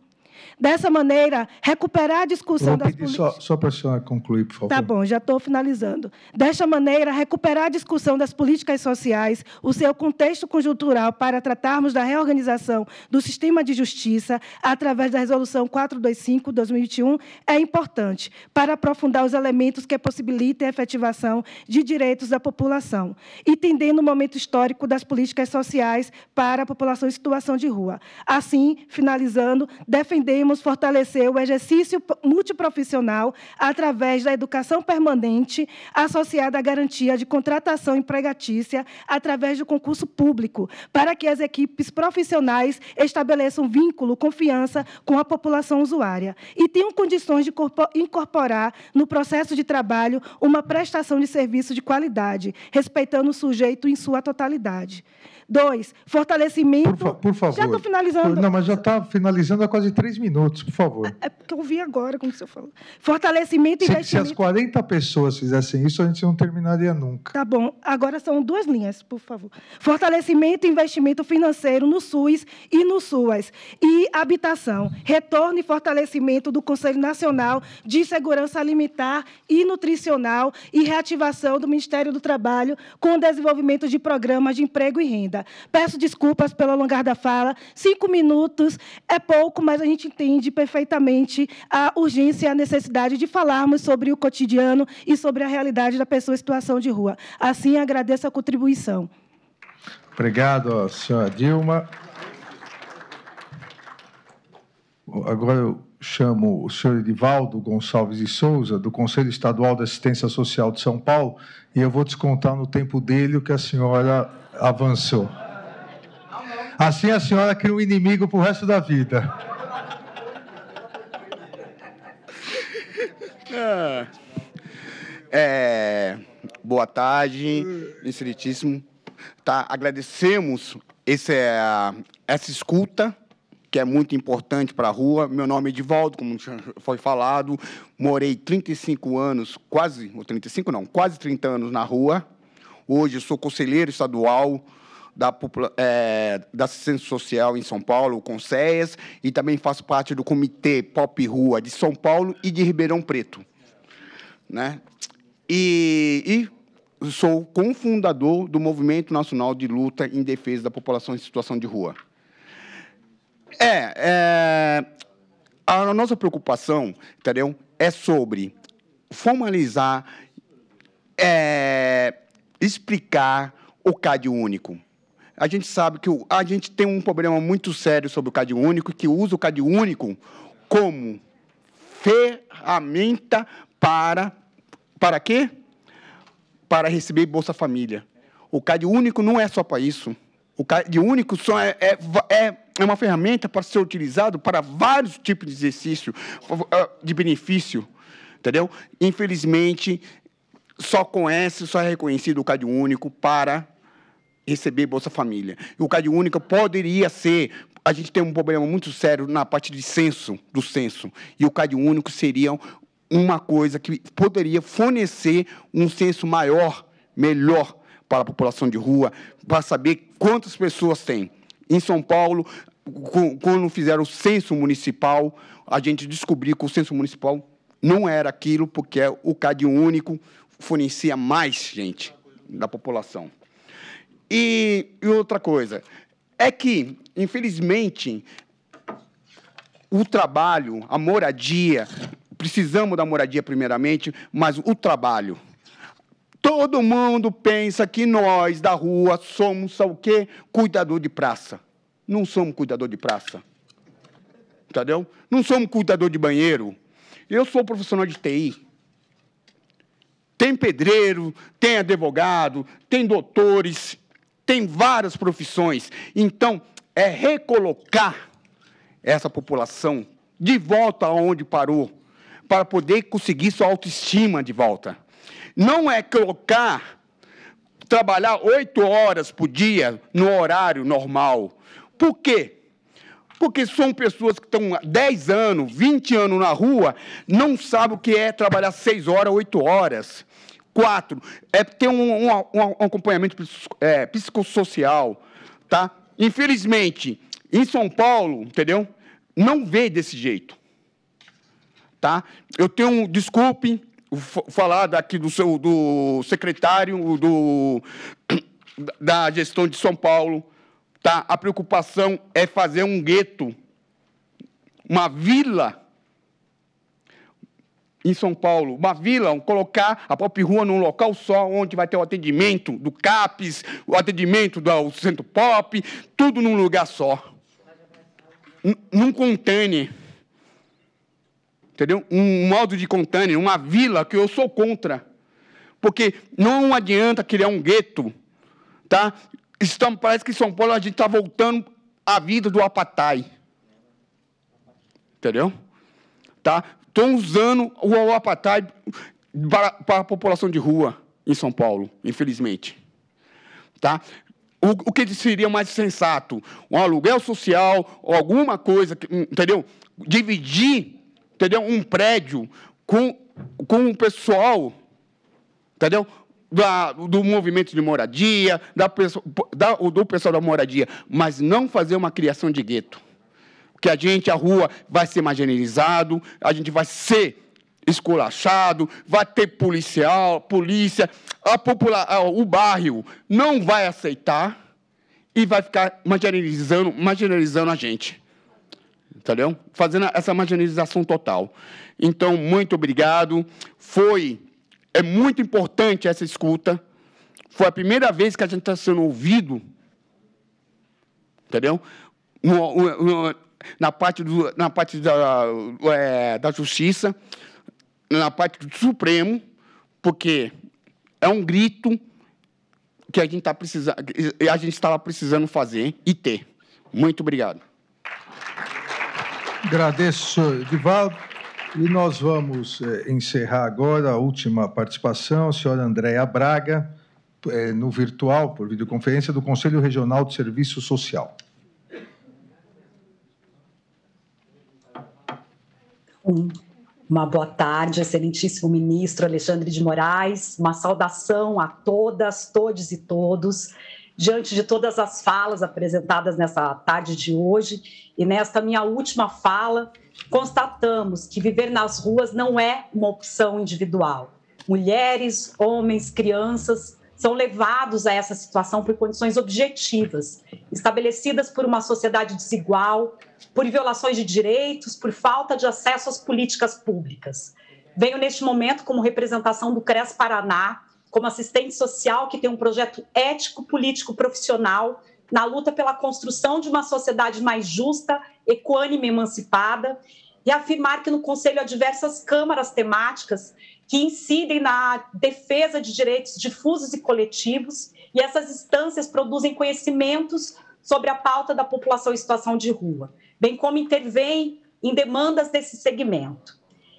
dessa maneira, recuperar a discussão das políticas. Só, só para a senhora concluir, por favor. Tá bom, já estou finalizando. Desta maneira, recuperar a discussão das políticas sociais, o seu contexto conjuntural para tratarmos da reorganização do sistema de justiça através da Resolução 425-2021 é importante para aprofundar os elementos que possibilitem a efetivação de direitos da população, entendendo o momento histórico das políticas sociais para a população em situação de rua. Assim, finalizando, defendemos vamos fortalecer o exercício multiprofissional através da educação permanente associada à garantia de contratação empregatícia através do concurso público, para que as equipes profissionais estabeleçam vínculo, confiança com a população usuária e tenham condições de incorporar no processo de trabalho uma prestação de serviço de qualidade, respeitando o sujeito em sua totalidade. Dois, fortalecimento. Por, fa por favor. Já estou finalizando. não, mas já está finalizando há quase três minutos, por favor. É, é porque eu vi agora, como o senhor falou. Fortalecimento e se, investimento. Se as 40 pessoas fizessem isso, a gente não terminaria nunca. Tá bom. Agora são duas linhas, por favor. Fortalecimento e investimento financeiro no SUS e no SUAS. E habitação. Retorno e fortalecimento do Conselho Nacional de Segurança Alimentar e Nutricional e reativação do Ministério do Trabalho com desenvolvimento de programas de emprego e renda. Peço desculpas pelo alongar da fala. Cinco minutos é pouco, mas a gente entende perfeitamente a urgência e a necessidade de falarmos sobre o cotidiano e sobre a realidade da pessoa em situação de rua. Assim, agradeço a contribuição. Obrigado, senhora Dilma. Agora eu chamo o senhor Edivaldo Gonçalves de Souza, do Conselho Estadual da Assistência Social de São Paulo, e eu vou descontar no tempo dele o que a senhora avançou. Assim a senhora cria um inimigo para o resto da vida. Ah, é, boa tarde, excelentíssimo. Tá, agradecemos esse, é essa escuta que é muito importante para a rua. Meu nome é Edivaldo, como foi falado. Morei 35 anos, quase, ou 35 não, quase 30 anos na rua. Hoje sou conselheiro estadual da, é, da Assistência Social em São Paulo, com CEAS, e também faço parte do Comitê Pop Rua de São Paulo e de Ribeirão Preto. Né? e, e sou cofundador do Movimento Nacional de Luta em Defesa da População em Situação de Rua. É, é, a nossa preocupação, entendeu? É sobre formalizar, é, explicar o CAD único. A gente sabe que o, a gente tem um problema muito sério sobre o CAD único, que usa o CAD único como ferramenta para para quê? Para receber Bolsa Família. O CAD único não é só para isso. O CAD único só é, é, é é uma ferramenta para ser utilizada para vários tipos de exercício, eh, de benefício, entendeu? Infelizmente, só conhece, só é reconhecido o Cade Único para receber Bolsa Família. o Cade Único poderia ser a gente tem um problema muito sério na parte de censo, do censo, e o Cade Único seria uma coisa que poderia fornecer um censo maior, melhor para a população de rua, para saber quantas pessoas tem. Em São Paulo, quando fizeram o censo municipal, a gente descobriu que o censo municipal não era aquilo, porque é o CAD único fornecia mais gente da população. E, e outra coisa é que, infelizmente, o trabalho, a moradia, precisamos da moradia primeiramente, mas o trabalho. Todo mundo pensa que nós da rua somos o quê? Cuidador de praça não somos cuidador de praça. Entendeu? Não somos cuidador de banheiro. Eu sou profissional de TI. Tem pedreiro, tem advogado, tem doutores, tem várias profissões. Então, é recolocar essa população de volta aonde parou, para poder conseguir sua autoestima de volta. Não é colocar, trabalhar oito horas por dia no horário normal. Por quê? Porque são pessoas que estão 10 anos, 20 anos na rua, não sabem o que é trabalhar 6 horas, 8 horas. Quatro, é ter um, um, um acompanhamento é, psicossocial, tá? Infelizmente, em São Paulo, entendeu? Não vê desse jeito, tá? Eu tenho, um, desculpe, falar daqui do seu do secretário do da gestão de São Paulo, tá? A preocupação é fazer um gueto, uma vila em São Paulo, uma vila, um, colocar a própria rua num local só, onde vai ter o atendimento do CAPES, o atendimento do Centro Pop, tudo num lugar só. num container. Entendeu? Um modo de container, uma vila que eu sou contra. Porque não adianta criar um gueto, tá? estamos, parece que em São Paulo a gente está voltando à vida do apatai, Entendeu? Tá? Estão usando o apatai para, para, a população de rua em São Paulo, infelizmente. Tá? O, o que seria mais sensato? Um aluguel social, alguma coisa, entendeu? Dividir entendeu? um prédio com, com o pessoal, entendeu? da, do movimento de moradia, da, da, do pessoal da moradia, mas não fazer uma criação de gueto. Que a gente, a rua, vai ser marginalizado, a gente vai ser esculachado, vai ter policial, polícia, a o bairro não vai aceitar e vai ficar marginalizando, marginalizando a gente. Entendeu? Fazendo essa marginalização total. Então, muito obrigado. Foi é muito importante essa escuta. Foi a primeira vez que a gente está sendo ouvido. Entendeu? na parte, do, na parte da, é, da justiça, na parte do Supremo, porque é um grito que a gente está precisando, a gente estava precisando fazer e ter. Muito obrigado. Agradeço, Edivaldo. E nós vamos eh, encerrar agora a última participação, a senhora Andréa Braga, eh, no virtual, por videoconferência, do Conselho Regional de Serviço Social. Uma boa tarde, excelentíssimo ministro Alexandre de Moraes, uma saudação a todas, todos e todos diante de todas as falas apresentadas nessa tarde de hoje e nesta minha última fala, constatamos que viver nas ruas não é uma opção individual. Mulheres, homens, crianças são levados a essa situação por condições objetivas, estabelecidas por uma sociedade desigual, por violações de direitos, por falta de acesso às políticas públicas. Venho neste momento como representação do CRES Paraná como assistente social que tem um projeto ético, político, profissional na luta pela construção de uma sociedade mais justa, equânime, emancipada, e afirmar que no Conselho há diversas câmaras temáticas que incidem na defesa de direitos difusos e coletivos, e essas instâncias produzem conhecimentos sobre a pauta da população em situação de rua, bem como intervêm em demandas desse segmento.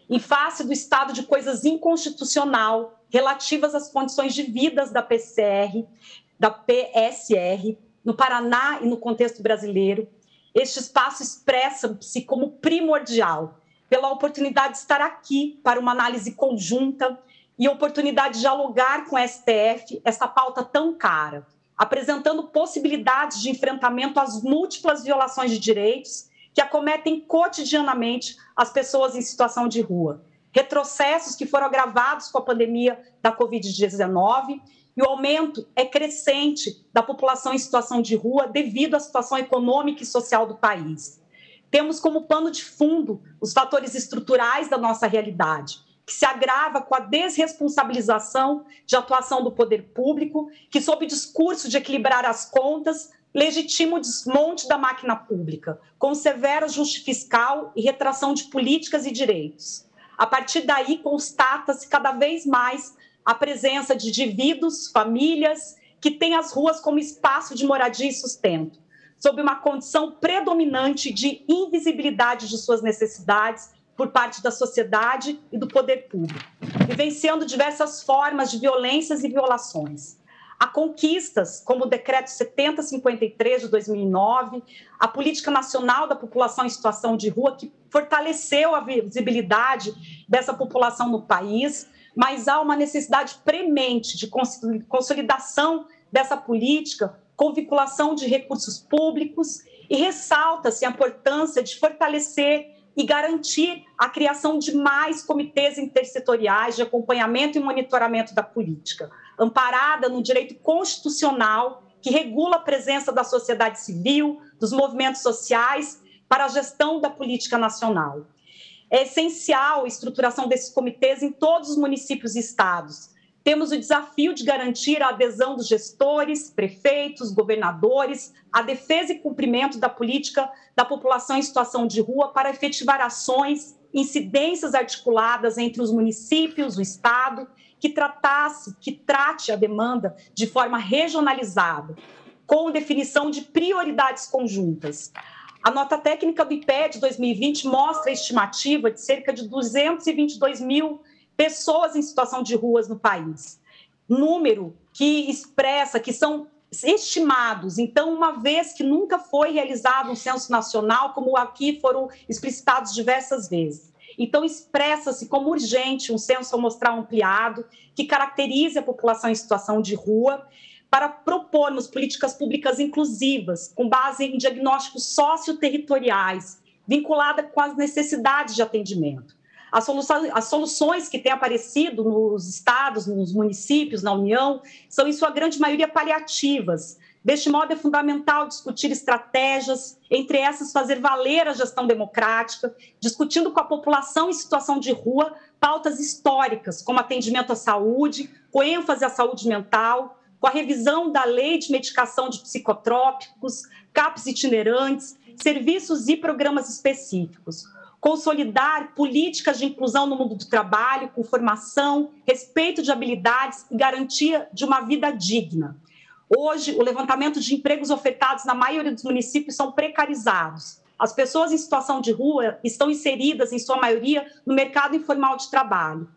Em face do estado de coisas inconstitucional relativas às condições de vidas da PCR, da PSR, no Paraná e no contexto brasileiro. Este espaço expressa-se como primordial pela oportunidade de estar aqui para uma análise conjunta e oportunidade de dialogar com a STF essa pauta tão cara, apresentando possibilidades de enfrentamento às múltiplas violações de direitos que acometem cotidianamente as pessoas em situação de rua retrocessos que foram agravados com a pandemia da Covid-19 e o aumento é crescente da população em situação de rua devido à situação econômica e social do país. Temos como pano de fundo os fatores estruturais da nossa realidade, que se agrava com a desresponsabilização de atuação do poder público, que, sob o discurso de equilibrar as contas, legitima o desmonte da máquina pública, com severo ajuste fiscal e retração de políticas e direitos. A partir daí, constata-se cada vez mais a presença de indivíduos, famílias, que têm as ruas como espaço de moradia e sustento, sob uma condição predominante de invisibilidade de suas necessidades por parte da sociedade e do poder público, vivenciando diversas formas de violências e violações a conquistas como o decreto 7053 de 2009, a política nacional da população em situação de rua que fortaleceu a visibilidade dessa população no país, mas há uma necessidade premente de consolidação dessa política com vinculação de recursos públicos e ressalta-se a importância de fortalecer e garantir a criação de mais comitês intersetoriais de acompanhamento e monitoramento da política amparada no direito constitucional que regula a presença da sociedade civil, dos movimentos sociais para a gestão da política nacional. É essencial a estruturação desses comitês em todos os municípios e estados. Temos o desafio de garantir a adesão dos gestores, prefeitos, governadores, a defesa e cumprimento da política da população em situação de rua para efetivar ações, incidências articuladas entre os municípios, o estado que tratasse, que trate a demanda de forma regionalizada, com definição de prioridades conjuntas. A nota técnica do IPED 2020 mostra a estimativa de cerca de 222 mil pessoas em situação de ruas no país. Número que expressa que são estimados. Então, uma vez que nunca foi realizado um censo nacional, como aqui foram explicitados diversas vezes. Então, expressa-se como urgente um censo amostral ampliado que caracterize a população em situação de rua para propormos políticas públicas inclusivas com base em diagnósticos socioterritoriais, vinculada com as necessidades de atendimento. As soluções, as soluções que têm aparecido nos estados, nos municípios, na União, são, em sua grande maioria, paliativas, Deste modo, é fundamental discutir estratégias, entre essas, fazer valer a gestão democrática, discutindo com a população em situação de rua pautas históricas, como atendimento à saúde, com ênfase à saúde mental, com a revisão da lei de medicação de psicotrópicos, CAPs itinerantes, serviços e programas específicos. Consolidar políticas de inclusão no mundo do trabalho, com formação, respeito de habilidades e garantia de uma vida digna Hoje, o levantamento de empregos ofertados na maioria dos municípios são precarizados. As pessoas em situação de rua estão inseridas, em sua maioria, no mercado informal de trabalho.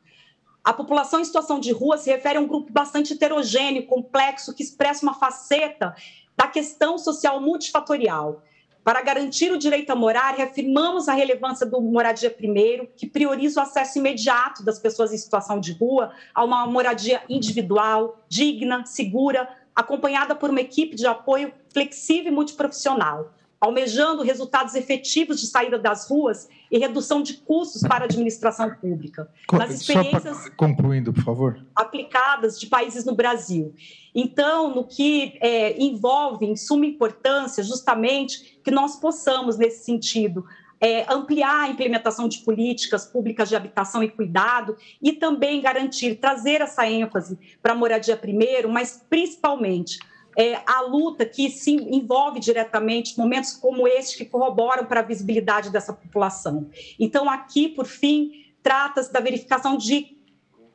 A população em situação de rua se refere a um grupo bastante heterogêneo, complexo, que expressa uma faceta da questão social multifatorial. Para garantir o direito a morar, reafirmamos a relevância do Moradia Primeiro, que prioriza o acesso imediato das pessoas em situação de rua a uma moradia individual, digna, segura, acompanhada por uma equipe de apoio flexível e multiprofissional, almejando resultados efetivos de saída das ruas e redução de custos para a administração pública. Nas experiências Só concluindo, por favor. aplicadas de países no Brasil. Então, no que é, envolve, em suma importância, justamente que nós possamos, nesse sentido, é, ampliar a implementação de políticas públicas de habitação e cuidado e também garantir, trazer essa ênfase para a moradia primeiro, mas principalmente é, a luta que se envolve diretamente momentos como este que corroboram para a visibilidade dessa população. Então, aqui, por fim, trata-se da verificação de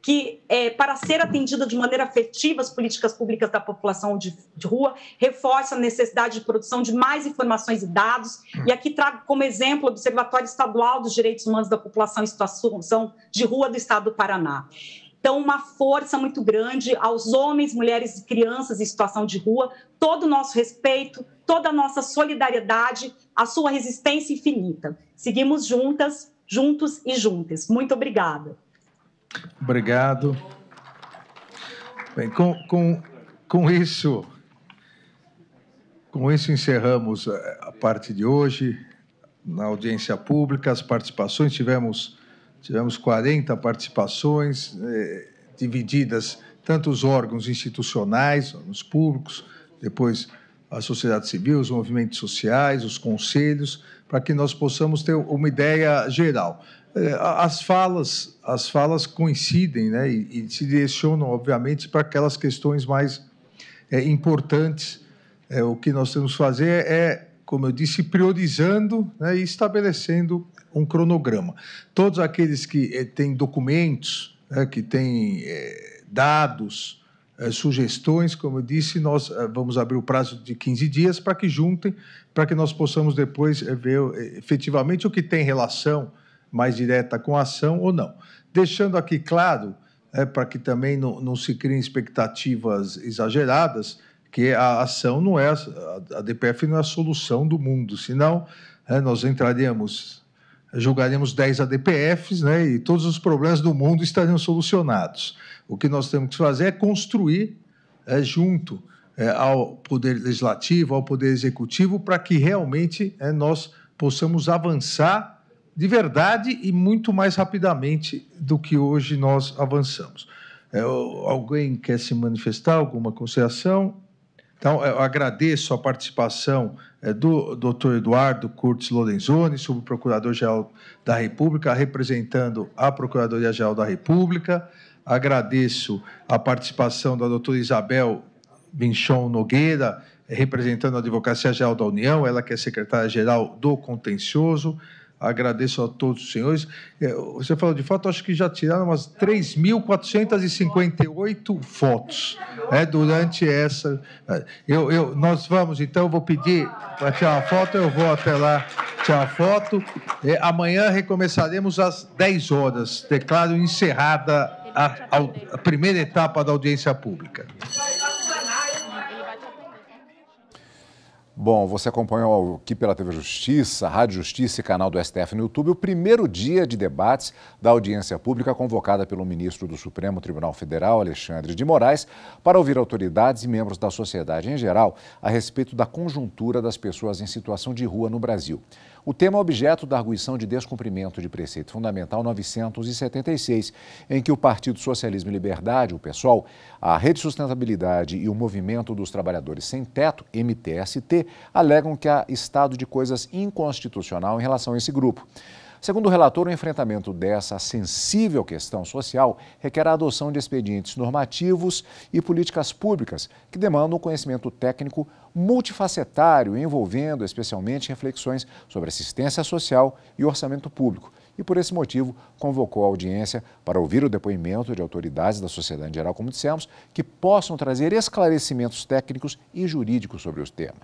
que, é, para ser atendida de maneira efetiva as políticas públicas da população de, de, rua, reforça a necessidade de produção de mais informações e dados. E aqui trago como exemplo o Observatório Estadual dos Direitos Humanos da População em Situação de Rua do Estado do Paraná. Então, uma força muito grande aos homens, mulheres e crianças em situação de rua, todo o nosso respeito, toda a nossa solidariedade, a sua resistência infinita. Seguimos juntas, juntos e juntas. Muito obrigada. Obrigado. Bem, com, com, com isso, com isso encerramos eh, a parte de hoje na audiência pública, as participações tivemos tivemos 40 participações eh, divididas tanto os órgãos institucionais, os públicos, depois a sociedade civil, os movimentos sociais, os conselhos, para que nós possamos ter uma ideia geral. É, as falas as falas coincidem né, e, e se direcionam obviamente para aquelas questões mais é, importantes é, o que nós temos que fazer é, é como eu disse priorizando né, e estabelecendo um cronograma todos aqueles que é, têm documentos né, que têm é, dados sugestões, como eu disse, nós vamos abrir o prazo de 15 dias para que juntem, para que nós possamos depois ver efetivamente o que tem relação mais direta com a ação ou não. Deixando aqui claro, é, para que também não, não se criem expectativas exageradas, que a ação não é a DPF não é a solução do mundo, senão é, nós entraríamos julgaremos 10 ADPFs né, e todos os problemas do mundo estariam solucionados. O que nós temos que fazer é construir é, junto é, ao Poder Legislativo, ao Poder Executivo, para que realmente é, nós possamos avançar de verdade e muito mais rapidamente do que hoje nós avançamos. É, alguém quer se manifestar, alguma consideração? Então, eu agradeço a participação é, do Dr. Eduardo Curtis Lorenzoni, subprocurador-geral da República, representando a Procuradoria-Geral da República. Agradeço a participação da doutora Isabel Binchon Nogueira, representando a Advocacia Geral da União, ela que é secretária-geral do Contencioso. Agradeço a todos os senhores. É, você falou de foto, acho que já tiraram umas 3.458 fotos né, durante essa. É, eu, eu, nós vamos, então, eu vou pedir para tirar uma foto, eu vou até lá tirar a foto. É, amanhã recomeçaremos às 10 horas. Declaro encerrada a, a, a primeira etapa da audiência pública. Bom, você acompanhou aqui pela TV Justiça, Rádio Justiça e canal do STF no YouTube o primeiro dia de debates da audiência pública convocada pelo ministro do Supremo Tribunal Federal, Alexandre de Moraes, para ouvir autoridades e membros da sociedade em geral a respeito da conjuntura das pessoas em situação de rua no Brasil. O tema é objeto da arguição de descumprimento de preceito fundamental 976, em que o Partido Socialismo e Liberdade, o PSOL, a Rede Sustentabilidade e o Movimento dos Trabalhadores Sem Teto, MTST, alegam que há estado de coisas inconstitucional em relação a esse grupo. Segundo o relator, o enfrentamento dessa sensível questão social requer a adoção de expedientes normativos e políticas públicas que demandam conhecimento técnico multifacetário, envolvendo especialmente reflexões sobre assistência social e orçamento público, e, por esse motivo, convocou a audiência para ouvir o depoimento de autoridades da sociedade em geral, como dissemos, que possam trazer esclarecimentos técnicos e jurídicos sobre os temas.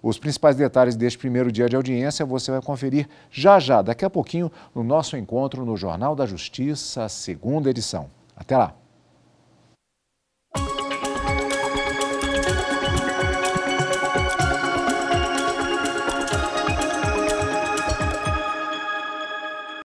Os principais detalhes deste primeiro dia de audiência você vai conferir já já, daqui a pouquinho, no nosso encontro no Jornal da Justiça, segunda edição. Até lá!